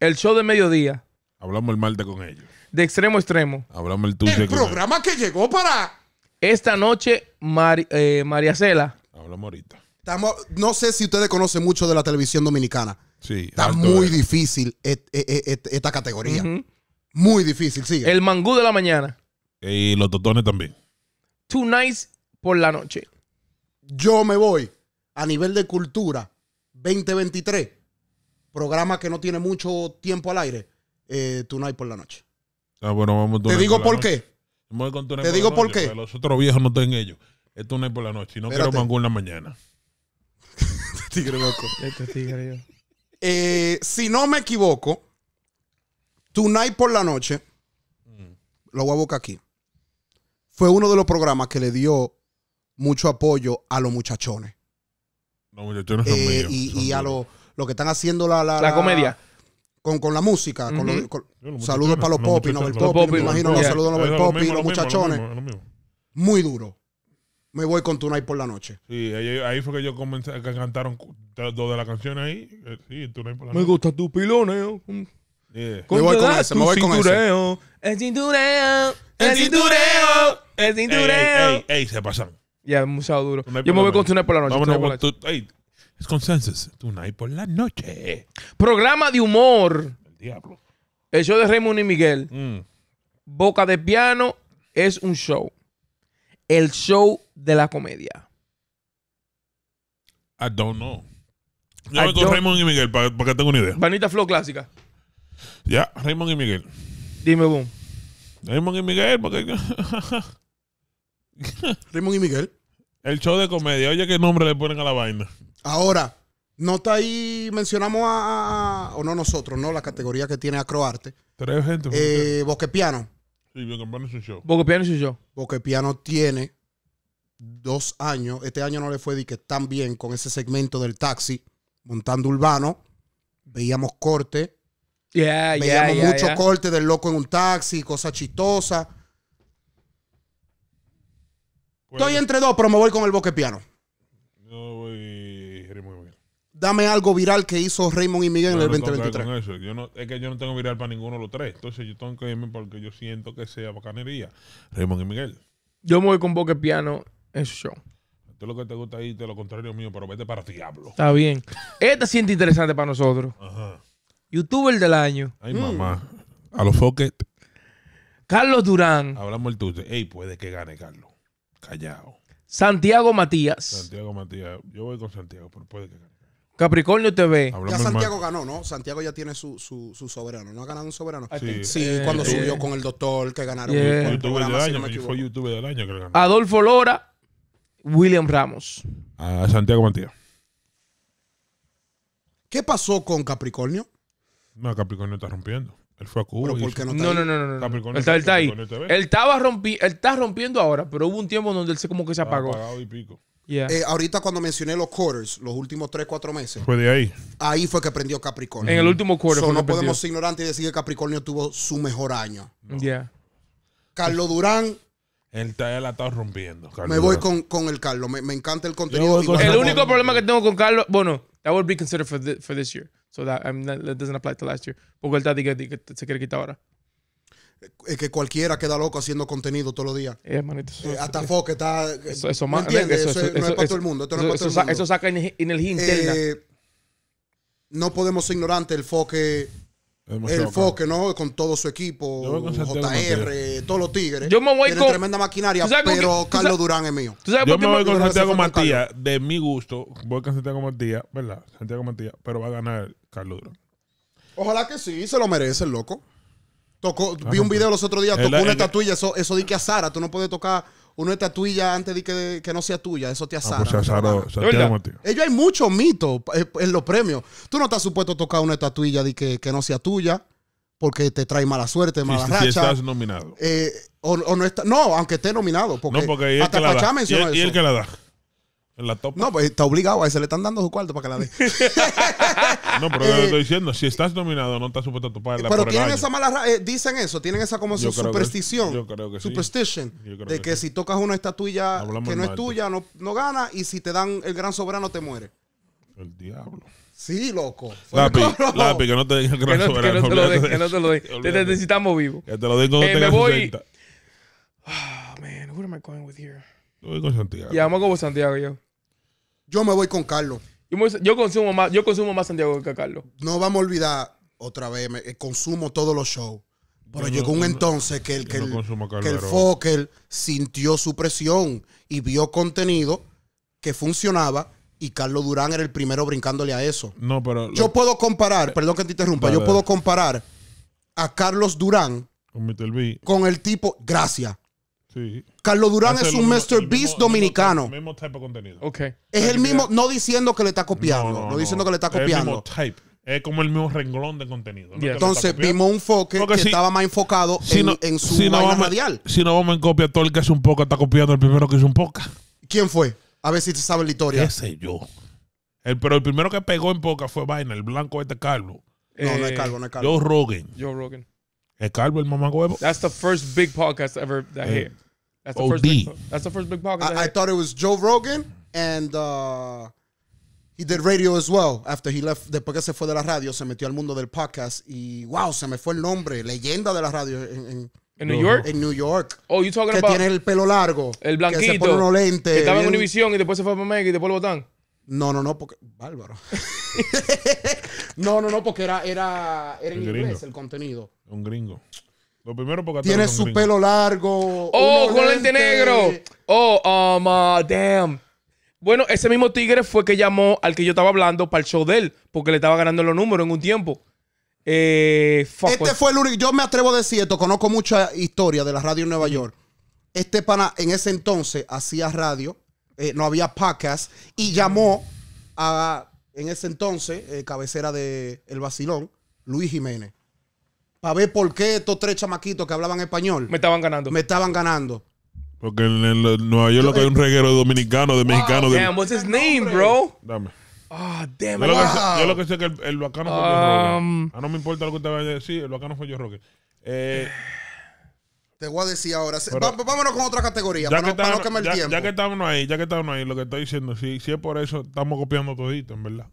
El show de mediodía. Hablamos el martes con ellos. De extremo a extremo. Hablamos el tuyo. El programa que llegó para. Esta noche, eh, María Cela. Hablamos ahorita. Estamos, no sé si ustedes conocen mucho de la televisión dominicana. Sí. Está e, e, e, muy difícil esta categoría. Muy difícil, sí. El mangú de la mañana. Y los totones también. Two nights por la noche. Yo me voy a nivel de cultura 2023, programa que no tiene mucho tiempo al aire, eh, Tonight por la noche. Ah, Te digo por, qué. Te digo por qué. Los otros viejos no están ellos. Es Tonight por la noche. Y no creo en la mañana. [laughs] tigre loco. [laughs] Este eh, si no me equivoco, Tonight por la noche, mm. lo voy a buscar aquí, fue uno de los programas que le dio mucho apoyo a los muchachones. Eh, y, a lo, que están haciendo la... comedia. Con, la música. saludos para los, popis, los muchachones. Muy duro me voy con Tunay por la noche. Sí, ahí, fue que yo comencé, que cantaron dos de las canciones ahí. Eh, sí, me Me gusta tu piloneo. Me voy con ese, me voy con cintureo, El cintureo, el cintureo, el cintureo. se pasaron ya, demasiado duro. Yo me voy con Tonight por la noche. es consensus. Tonight por la noche. Programa de humor. El diablo. El show de Raymond y Miguel. Mm. Boca de Piano es un show. El show de la comedia. I don't know. Yo voy con Raymond y Miguel para, que tenga una idea. Vanita Flow clásica. Ya, Raymond y Miguel. Dime, boom. Raymond y Miguel, porque. [laughs] [laughs] Raymond y Miguel. El show de comedia. Oye, ¿qué nombre le ponen a la vaina? Ahora, no está ahí, mencionamos a, o no nosotros, no, la categoría que tiene Acroarte. Tres gente. Eh, Piano Sí, Boquepiano es un show. Boquepiano es un show. tiene dos años. Este año no le fue que tan bien con ese segmento del taxi, montando urbano. Veíamos corte. Yeah, veíamos yeah, cortes mucho corte del loco en un taxi, cosas chistosas. Estoy entre dos, pero me voy con el Boque Piano. Yo voy Raymond Dame algo viral que hizo Raymond y Miguel en el 2023. es que yo no tengo viral para ninguno de los tres. Entonces yo tengo que irme porque yo siento que sea bacanería. Raymond y Miguel. Yo me voy con Boque Piano en su show. Tú lo que te gusta ahí, te lo contrario mío, pero vete para diablo. Está bien. Esta siente interesante para nosotros. Ajá. Youtuber del año. Ay, mamá. A los foques. Carlos Durán. Hablamos el tuyo. Ey, puede que gane, Carlos. Callao. Santiago Matías. Santiago Matías. Yo voy con Santiago, pero puede que Capricornio TV. Ya Santiago ganó, ¿no? Santiago ya tiene su, su, su soberano. ¿No ha ganado un soberano? Sí, cuando subió con el doctor que ganaron. Adolfo Lora, William Ramos. A Santiago Matías. ¿Qué pasó con Capricornio? No, Capricornio está rompiendo el no, está no, no, no, no, Él está, está rompiendo ahora, pero hubo un tiempo donde él se como que se apagó. Eh, ahorita cuando mencioné los quarters, los últimos tres cuatro meses. Fue de ahí. Ahí fue que prendió Capricornio. En el último quarter. no podemos ser y decir que Capricornio tuvo su mejor año. Carlos Durán. Él, él la está rompiendo. me voy con, el Carlos. Me, encanta el contenido. el, único problema que tengo con Carlos, bueno, that would be considered for this year. So that, I mean, that doesn't apply to last year. Porque él que, se quiere quitar ahora. Es que cualquiera queda loco haciendo contenido todos los días. Eh, eh, hasta Fox está. Eso, eso, no es para todo el mundo. no el Eso saca en interna. Eh, no podemos ser ignorantes. El Fox el Foque, ¿no? Con todo su equipo, JR, todos los Tigres. Yo con. tremenda maquinaria, pero Carlos Durán es mío. yo me voy con Santiago Matías, de mi gusto. Voy con Santiago Matías, ¿verdad? Santiago Matías, pero va a ganar Carlos Durán. Ojalá que sí, se lo merece el loco. Tocó, vi un video los otros días, tocó una estatuilla, eso, eso di que a Sara, tú no puedes tocar una estatuilla antes de que, no sea tuya. Eso te ah, pues asara. Ellos hay muchos mitos eh, en los premios. Tú no estás supuesto a tocar una estatuilla de que, no sea tuya porque te trae mala suerte, mala racha. Si estás nominado. Eh, o, no no, aunque esté nominado. Porque, no, porque la y el que la da la topa. No, pues está obligado a ese. Le están dando su cuarto para que la dé. [laughs] no, pero lo eh, estoy diciendo, si estás dominado no estás supuesto a topar la Pero tienen esa mala. raza. Eh, dicen eso, tienen esa como su superstición. yo creo que sí. Superstition. de que si tocas una estatuilla que no es tuya, no, gana. Y si te dan el gran soberano, te muere. El diablo. Sí, loco. Lápiz, [laughs] Lapi que no te den el gran que no soberano. te lo que no te lo den. Te necesitamos vivo. Que te lo den cuando Eh, me tengas voy. 60. Oh, ah, man, who am I going with here? voy con Santiago. Ya, vamos con Santiago yo. Yo me voy con Carlos. Yo, consumo más, yo consumo más Santiago que Carlos. No vamos a olvidar, otra vez, eh, consumo todos los shows. Pero llegó un entonces que el, que, el, Fokker sintió su presión y vio contenido que funcionaba y Carlos Durán era el primero brincándole a eso. No, pero. Yo puedo comparar, eh, perdón que te interrumpa, yo puedo comparar a Carlos Durán con, con el tipo, gracias, Carlos Durán es un Mr. Beast dominicano. El mismo tipo de contenido. Okay. Es el mismo, no diciendo que le está copiando, no, diciendo que le está copiando. Es el mismo type. Es como el mismo renglón de contenido. Entonces vimos un enfoque que estaba más enfocado en, su vaina radial. Si no vamos en copia, todo el que hace un poco está copiando el primero que hizo un poca. ¿Quién fue? A ver si te sabe la historia. ¿Qué sé yo? El, pero el primero que pegó en poca fue vaina, el blanco este Carlos. No, no es eh, Carlos, no es Carlos. Joe Rogan. Joe Rogan. El calvo, el That's the first big podcast ever that eh, hit. That's the, first big, that's the first big podcast. I, I thought it was Joe Rogan and uh, he did radio as well after he left. Después que se fue de la radio, se metió al mundo del podcast y wow, se me fue el nombre, leyenda de la radio en, New York? En New York. Oh, you talking que about... tiene el pelo largo. El blanquito. Que se pone unos lentes. Que estaba en Univision y después se fue para Mega y después lo botan. No, no, no, porque. Bárbaro. [laughs] no, no, no, porque era, era, era en inglés el contenido. Un gringo. Lo primero porque Tiene su pelo largo. Oh, con lente negro. Oh, oh damn. Bueno, ese mismo tigre fue que llamó al que yo estaba hablando para el show de él, porque le estaba ganando los números en un tiempo. Eh, este fue el único. Yo me atrevo a decir esto, conozco mucha historia de la radio en Nueva York. Este pana en ese entonces hacía radio eh, no había podcast, y llamó a, en ese entonces, eh, cabecera de El Bacilón, Luis Jiménez, para ver por qué estos tres chamaquitos que hablaban español me estaban ganando. Me estaban ganando. Porque en, el- Nueva York lo que hay un reguero dominicano, mexicano. de ah, mexicano de- Damn, what's his name, bro? Dame. Ah, damn. Yo, lo que sé, yo que el, el bacano fue yo. Rogan. Um, ah, no me importa lo que usted vaya a decir, el bacano fue yo Roque. Eh, te voy a decir ahora. vámonos con otra categoría, para, no, quemar ya, el tiempo. Ya que estamos ahí, ya que estamos ahí, lo que estoy diciendo, si, es por eso, estamos copiando todito, en verdad.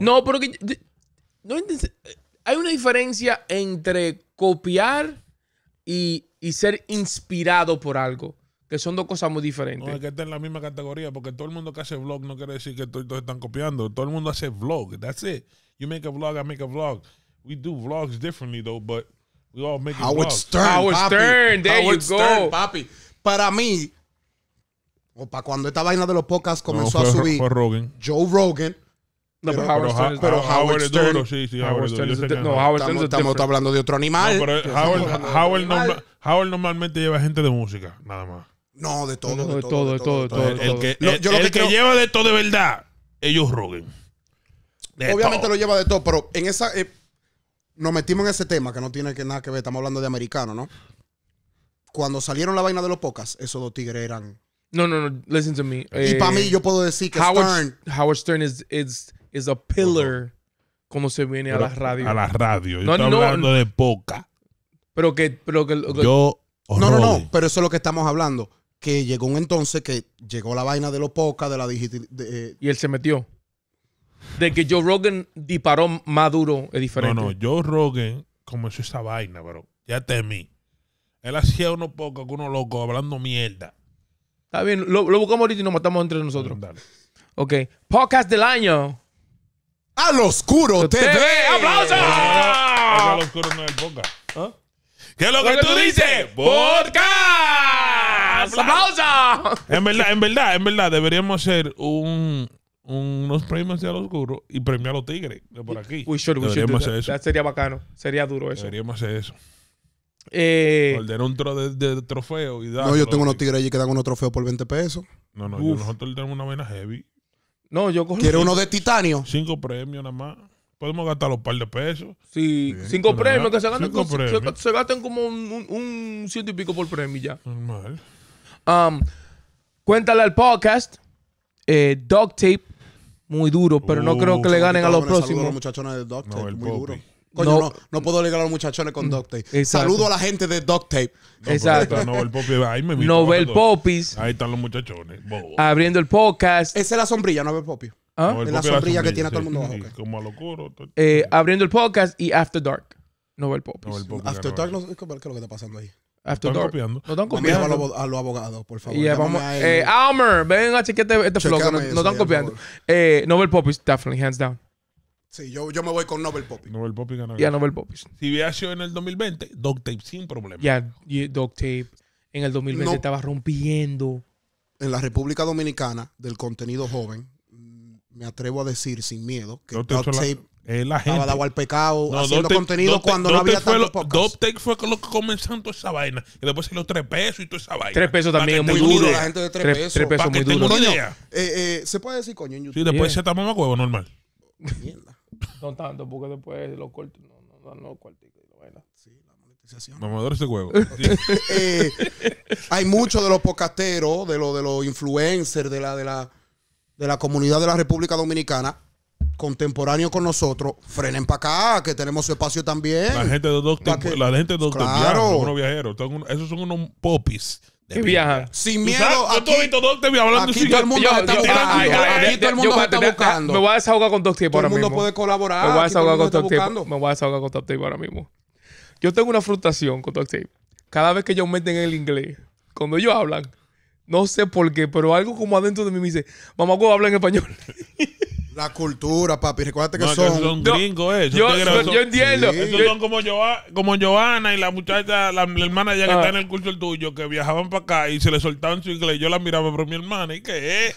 no, pero que. No, hay una diferencia entre copiar y, y, ser inspirado por algo. Que son dos cosas muy diferentes. No, es que estén en la misma categoría, porque todo el mundo que hace vlog no quiere decir que todos están copiando. Todo el mundo hace vlog. That's it. You make a vlog, I make a vlog. We do vlogs differently, though, but Howard Stern. Howard Stern, there Howard you Stern, papi. Para mí, o para cuando esta vaina de los podcasts comenzó a subir, fue Rogan. Joe Rogan. pero, Howard Stern, pero Howard, Stern. sí, sí, Howard, Stern. no, Howard estamos, estamos hablando de otro animal. Howard, normalmente lleva gente de música, nada más. No, de todo, de, todo, de todo, El, que, que, lleva de todo de verdad, ellos Rogan. Obviamente lo lleva de todo, pero en esa eh, nos metimos en ese tema que no tiene que nada que ver, estamos hablando de americano, ¿no? Cuando salieron la vaina de los pocas, esos dos tigres eran. No, no, no, listen to me. y para mí eh, yo puedo decir que Howard Stern. Howard Stern is, is, is a pillar cuando se viene a la radio. A la radio. No, estamos hablando de poca. Pero que. Pero que, Yo. No, no, no, pero eso es lo que estamos hablando. Que llegó un entonces que llegó la vaina de los pocas, de la digital eh, y él se metió de que Joe Rogan disparó más duro es diferente. No, no, Joe Rogan comenzó esa vaina, bro. Ya temí. Él hacía unos pocos con unos locos hablando mierda. Está bien, lo, lo, buscamos ahorita y nos matamos entre nosotros. Dale. Ok, podcast del año. Al Oscuro TV. TV. ¡Aplausos! Al Oscuro no es el podcast. ¿Ah? ¿Qué es lo, que, tú dices? dices? ¡Podcast! ¡Aplausos! En verdad, en verdad, en verdad, deberíamos hacer un, unos premios hacia los oscuros y premia a los tigres de por aquí. sería bacano. Sería duro eso. Deberíamos hacer eso. Eh, un de, trofeo y dar. No, yo tengo unos tigres allí que dan unos trofeos por 20 pesos. No, no, yo, nosotros nosotros tenemos una vena heavy. No, yo cogí. ¿Quiere uno de titanio? Cinco premios nada más. Podemos gastar los par de pesos. Sí, cinco premios que se gasten, se- como un, ciento y pico por premio ya. Normal. Um, cuéntale al podcast. eh, tape muy duro, pero no creo que le ganen a los próximos. los muchachones muy duro. no. No, puedo ligar a los muchachones con duct tape. Mm, Saludo a la gente de duct tape. Exacto. Novel Popis. Ahí están los muchachones. Abriendo el podcast. Esa es la sombrilla, Novel Popis. ¿Ah? es la, sombrilla que tiene todo el mundo Eh, abriendo el podcast y After Dark. Novel Popis. After Dark, ¿qué es lo que está pasando ahí? No están copiando. No están copiando. a, los, abogados, por favor. Eh, Almer, ven a chiquete este, este No, están copiando. Eh, Nobel Popis, definitely, hands down. Sí, yo, yo me voy con Nobel Popis. Nobel Popis ganó. Ya, Nobel Popis. Si hubiera sido en el 2020, Dog Tape sin problema. Ya, Dog Tape en el 2020 estaba rompiendo. En la República Dominicana, del contenido joven, mm, me atrevo a decir sin miedo que Dog Tape la gente. al pecado, no, haciendo contenido cuando no había tanto podcast. Doptech fue con lo que comenzó toda esa vaina. Y después se los tres pesos y toda esa vaina. Tres pesos también es muy duro. La gente de tres, pesos. Tres pesos muy duro. Eh, eh, se puede decir coño en YouTube. Sí, después se está más huevo normal. Mierda. no tanto, porque después los cortos no, no, no, no vaina. Sí, la monetización. No me adoro ese huevo. [laughs] Eh, hay muchos de los podcasteros, de los de los influencers, de la, de la de la comunidad de la República Dominicana Contemporáneo con nosotros, frenen para acá, que tenemos su espacio también. La gente de Doctor, la gente de Doctor claro. unos viajeros, esos son unos popis. que viajan. Sin miedo. Aquí, todo el mundo está está Me voy a desahogar con Doctor ahora mismo. Todo el mundo puede colaborar. Me voy a desahogar con Doctor Me voy a desahogar con Doctor ahora mismo. Yo tengo una frustración con Doctor Cada vez que ellos meten el inglés, cuando ellos hablan, no sé por qué, pero algo como adentro de mí me dice, mamá, ¿cómo habla en español? [laughs] La cultura, papi. Recuerda que son. son gringos, eh, eso. Yo, entiendo. Esos son como, Joa... como Joana y la muchacha, la, hermana ya que ah. está en el curso el tuyo, que viajaban para acá y se le soltaban su inglés. Yo la miraba, por mi hermana, ¿y qué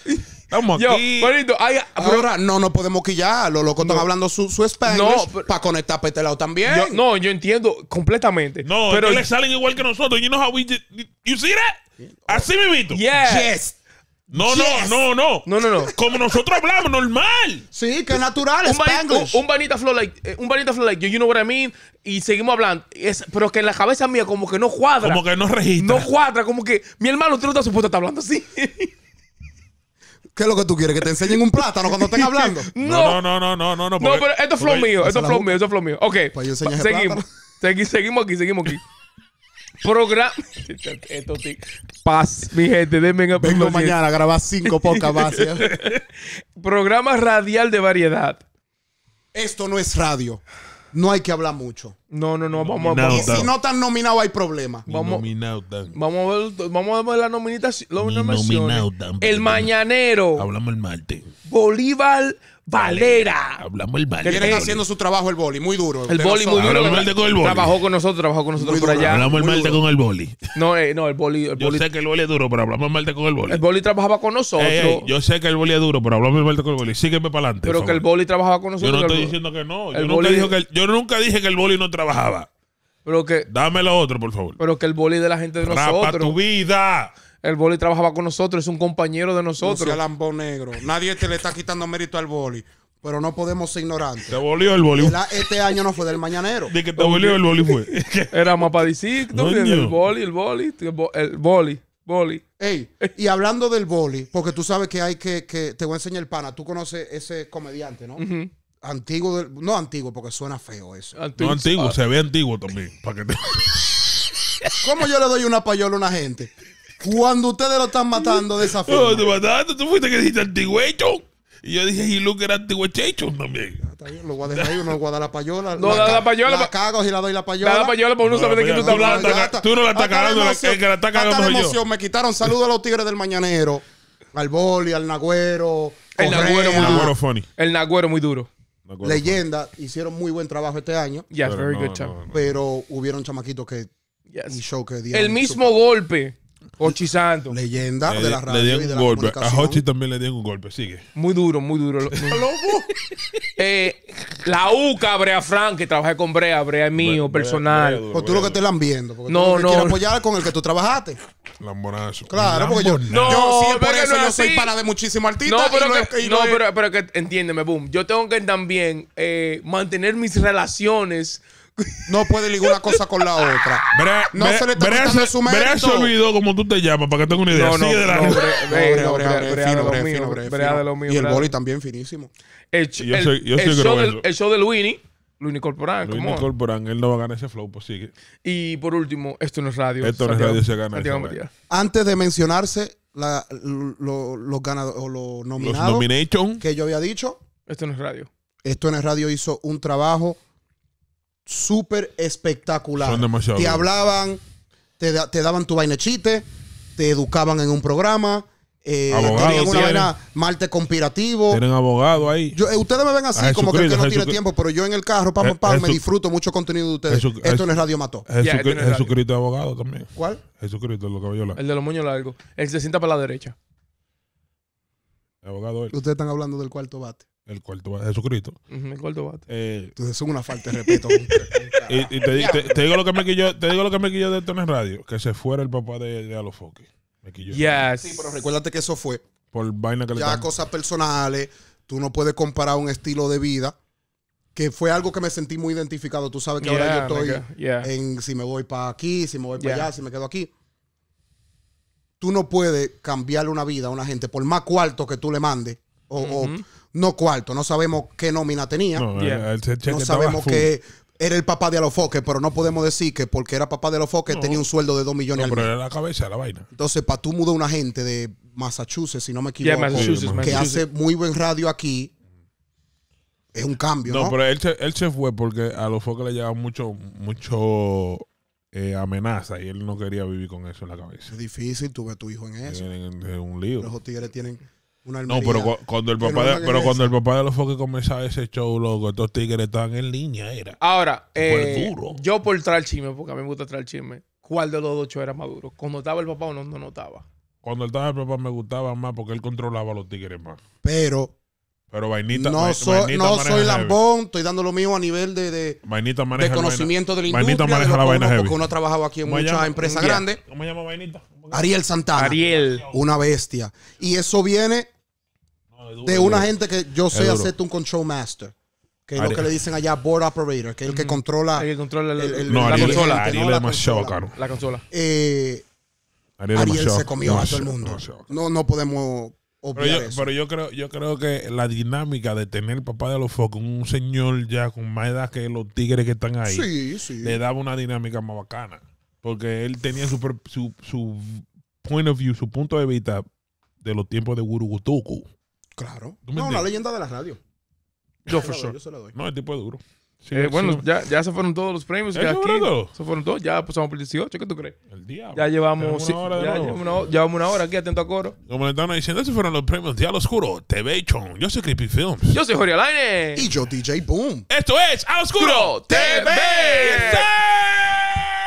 Estamos Yo, aquí. Bonito, Ahora no podemos quillar. Los locos están hablando su, su español no, para conectar para este lado también. no, yo entiendo completamente. No, pero le salen igual que nosotros. You know how we You see that? Así me visto. yes. No, no, no, no. No, no, no. Como nosotros hablamos, normal. Sí, que es natural, un, Spanglish. Un, flow like, un vanita flow like eh, you, know what I mean? Y seguimos hablando. Es, pero que en la cabeza mía como que no cuadra. Como que no registra. No cuadra, como que mi hermano, usted no está supuesto estar hablando así. [laughs] ¿Qué es lo que tú quieres? ¿Que te enseñen un plátano cuando estén hablando? [laughs] no, no, no, no, no, no. No, pero esto es flow mío, esto es flow mío, esto es flow mío. Ok, pues seguimos. [laughs] seguimos aquí, seguimos aquí. Programa. Paz, mi gente, denme Vengo mañana a grabar cinco [laughs] pocas bases Programa radial de variedad. Esto no es radio. No hay que hablar mucho. No, no, no, vamos a ver. Si no están nominados hay problema. Vamos, vamos, a ver, vamos a la nominación. el mañanero. Hablamos el martes. Bolívar Valera. Hablamos el martes. Que vienen haciendo su trabajo el boli, muy duro. El boli, muy duro. el con Trabajó con nosotros, trabajó con nosotros por allá. Hablamos el martes con el boli. No, eh, no, el boli, Yo sé que el boli es duro, pero hablamos el martes con el boli. El boli trabajaba con nosotros. yo sé que el boli es duro, pero hablamos el martes con el boli. Sígueme para adelante. Pero que el boli trabajaba con nosotros. Yo no estoy diciendo que no. Yo nunca, dije que el boli no trabajaba. Pero que, Dame lo otro, por favor. Pero que el boli de la gente de Rapa nosotros. tu vida! El boli trabajaba con nosotros, es un compañero de nosotros. No negro. Nadie te le está quitando mérito al boli. Pero no podemos ser ignorantes. Te volvió el boli. este año no fue del mañanero. De que te bolió el boli fue. [laughs] Era más el boli, el boli, el boli, boli. Ey, y hablando del boli, porque tú sabes que hay que, que- te voy a enseñar el pana. Tú conoces ese comediante, ¿no? Antiguo, no antiguo, porque suena feo eso. Antiguo, no antiguo, ah. se ve antiguo también. que ¿Cómo yo le doy una payola a una gente? Cuando ustedes lo están matando de esa [laughs] forma. No, te mataste, tú fuiste que dijiste antiguecho. Y yo dije, y que era antiguecho también. Ah, lo voy ahí, uno lo voy la payola. No, la, la, payola. La cago y la doy la payola. La, payola, porque uno no, sabe de quién tú estás hablando. tú no la estás cagando, la, que la está cagando soy Me quitaron saludos a los tigres del mañanero. Al boli, al nagüero. El naguero nagüero muy duro. El nagüero muy duro leyenda hicieron muy buen trabajo este año. pero, hubieron chamaquitos que El mismo golpe Hochi Santos. Leyenda de la radio. un la golpe. A Hochi también le dieron un golpe. Sigue. Muy duro, muy duro. [laughs] [laughs] Eh, la UCA, Brea Frank, que trabajé con Brea. Brea es mío, personal. O pues tú lo que te están viendo. Porque no, tú no. apoyar con el que tú trabajaste. Lambonazo. Claro, porque yo. No, yo sí, por no yo soy para de muchísimos artistas. No, pero, que, no, pero, que entiéndeme, boom. Yo tengo que también eh, mantener mis relaciones no puede ligar una cosa con la otra. Bre, no bre, se le está quitando su Brea se como tú te llamas, para que tenga una idea. No, no, Sigue de la no, de lo mío. Y el boli también finísimo. El, show de Luini. Luini Corporán. Luini Corporán, él no va a ganar ese flow, pues sigue. Y por último, esto no es radio. Esto no es radio, se gana. Antes de mencionarse los ganadores o los nominados. Los nominations. Que yo había dicho. Esto no es radio. Esto en es radio hizo un trabajo súper espectacular. Te hablaban, te, te, daban tu vaina chiste, te educaban en un programa. Eh, tenían una vaina malte conspirativo. Tienen abogado ahí. Eh, ustedes me ven así, como que, usted no tiene tiempo, pero yo en el carro, pam, eh, pam, me disfruto mucho contenido de ustedes. Esto en el radio mató. Jesucristo, es abogado también. ¿Cuál? Jesucristo, lo cabello El de los muños largos. El se sienta para la derecha. abogado él. Ustedes están hablando del cuarto bate. El cuarto bate, Jesucristo. el cuarto bate. Eh, Entonces es una falta de respeto. [laughs] y, te, digo lo que me quilló, te digo lo que me quilló de esto radio, que se fuera el papá de, de Alofoque. Me Yes. Sí, pero recuérdate que eso fue. Por vaina que ya le Ya cosas personales, tú no puedes comparar un estilo de vida que fue algo que me sentí muy identificado. Tú sabes que ahora yo estoy en si me voy para aquí, si me voy para allá, si me quedo aquí. Tú no puedes cambiarle una vida a una gente, por más cuarto que tú le mandes, o no cuarto, no sabemos qué nómina tenía, no, sabemos que era el papá de Alofoque, pero no podemos decir que porque era papá de Alofoque tenía un sueldo de 2 millones euros. pero era la cabeza la vaina. Entonces, para tú mudar un agente de Massachusetts, si no me equivoco, que hace muy buen radio aquí, es un cambio, ¿no? pero él, él se fue porque a Alofoque le llevaba mucho, mucho eh, amenaza y él no quería vivir con eso en la cabeza. Es difícil, tuve tu hijo en eso. un lío. Los tigres tienen no, pero cuando el papá, de, pero cuando el papá de los foques comenzaba ese show, loco, estos tigres estaban en línea, era. Ahora, eh, yo por traer chisme, porque a mí me gusta traer chisme, ¿cuál de los dos era más duro? ¿Cuando estaba el papá o no, no notaba? Cuando estaba el papá me gustaba más porque él controlaba los tigres más. Pero pero vainita. No, no soy lambón, estoy dando lo mismo a nivel de, conocimiento de la Vainita la vaina Porque uno ha trabajado aquí en muchas empresas grandes. ¿Cómo se llama Vainita? Ariel Santana. Ariel. Una bestia. Y eso viene de una gente que yo sé acepto un control master. Que es lo que le dicen allá board operator, que es el que controla. El no, la consola. Ariel La consola. Eh, Ariel, se comió a todo el mundo. No, no podemos obviar pero yo, creo, yo creo que la dinámica de tener el papá de los focos, un señor ya con más edad que los tigres que están ahí, le daba una dinámica más bacana. Porque él tenía su, su, su point of view, su punto de vista de los tiempos de Gurugutuku Claro. No, la leyenda de la radio. Yo, for sure. Yo doy. No, el tipo es duro. Eh, bueno, ya, ya se fueron todos los premios que aquí. Se fueron todos, ya pasamos por el 18, ¿qué tú crees? El diablo. Ya llevamos, ya llevamos, una, hora aquí, atento a coro. Como le están diciendo, esos fueron los premios los Oscuro, TV Chon. Yo soy Creepy Films. Yo soy Jorge Alaine. Y yo DJ Boom. Esto es A Oscuro TV. TV.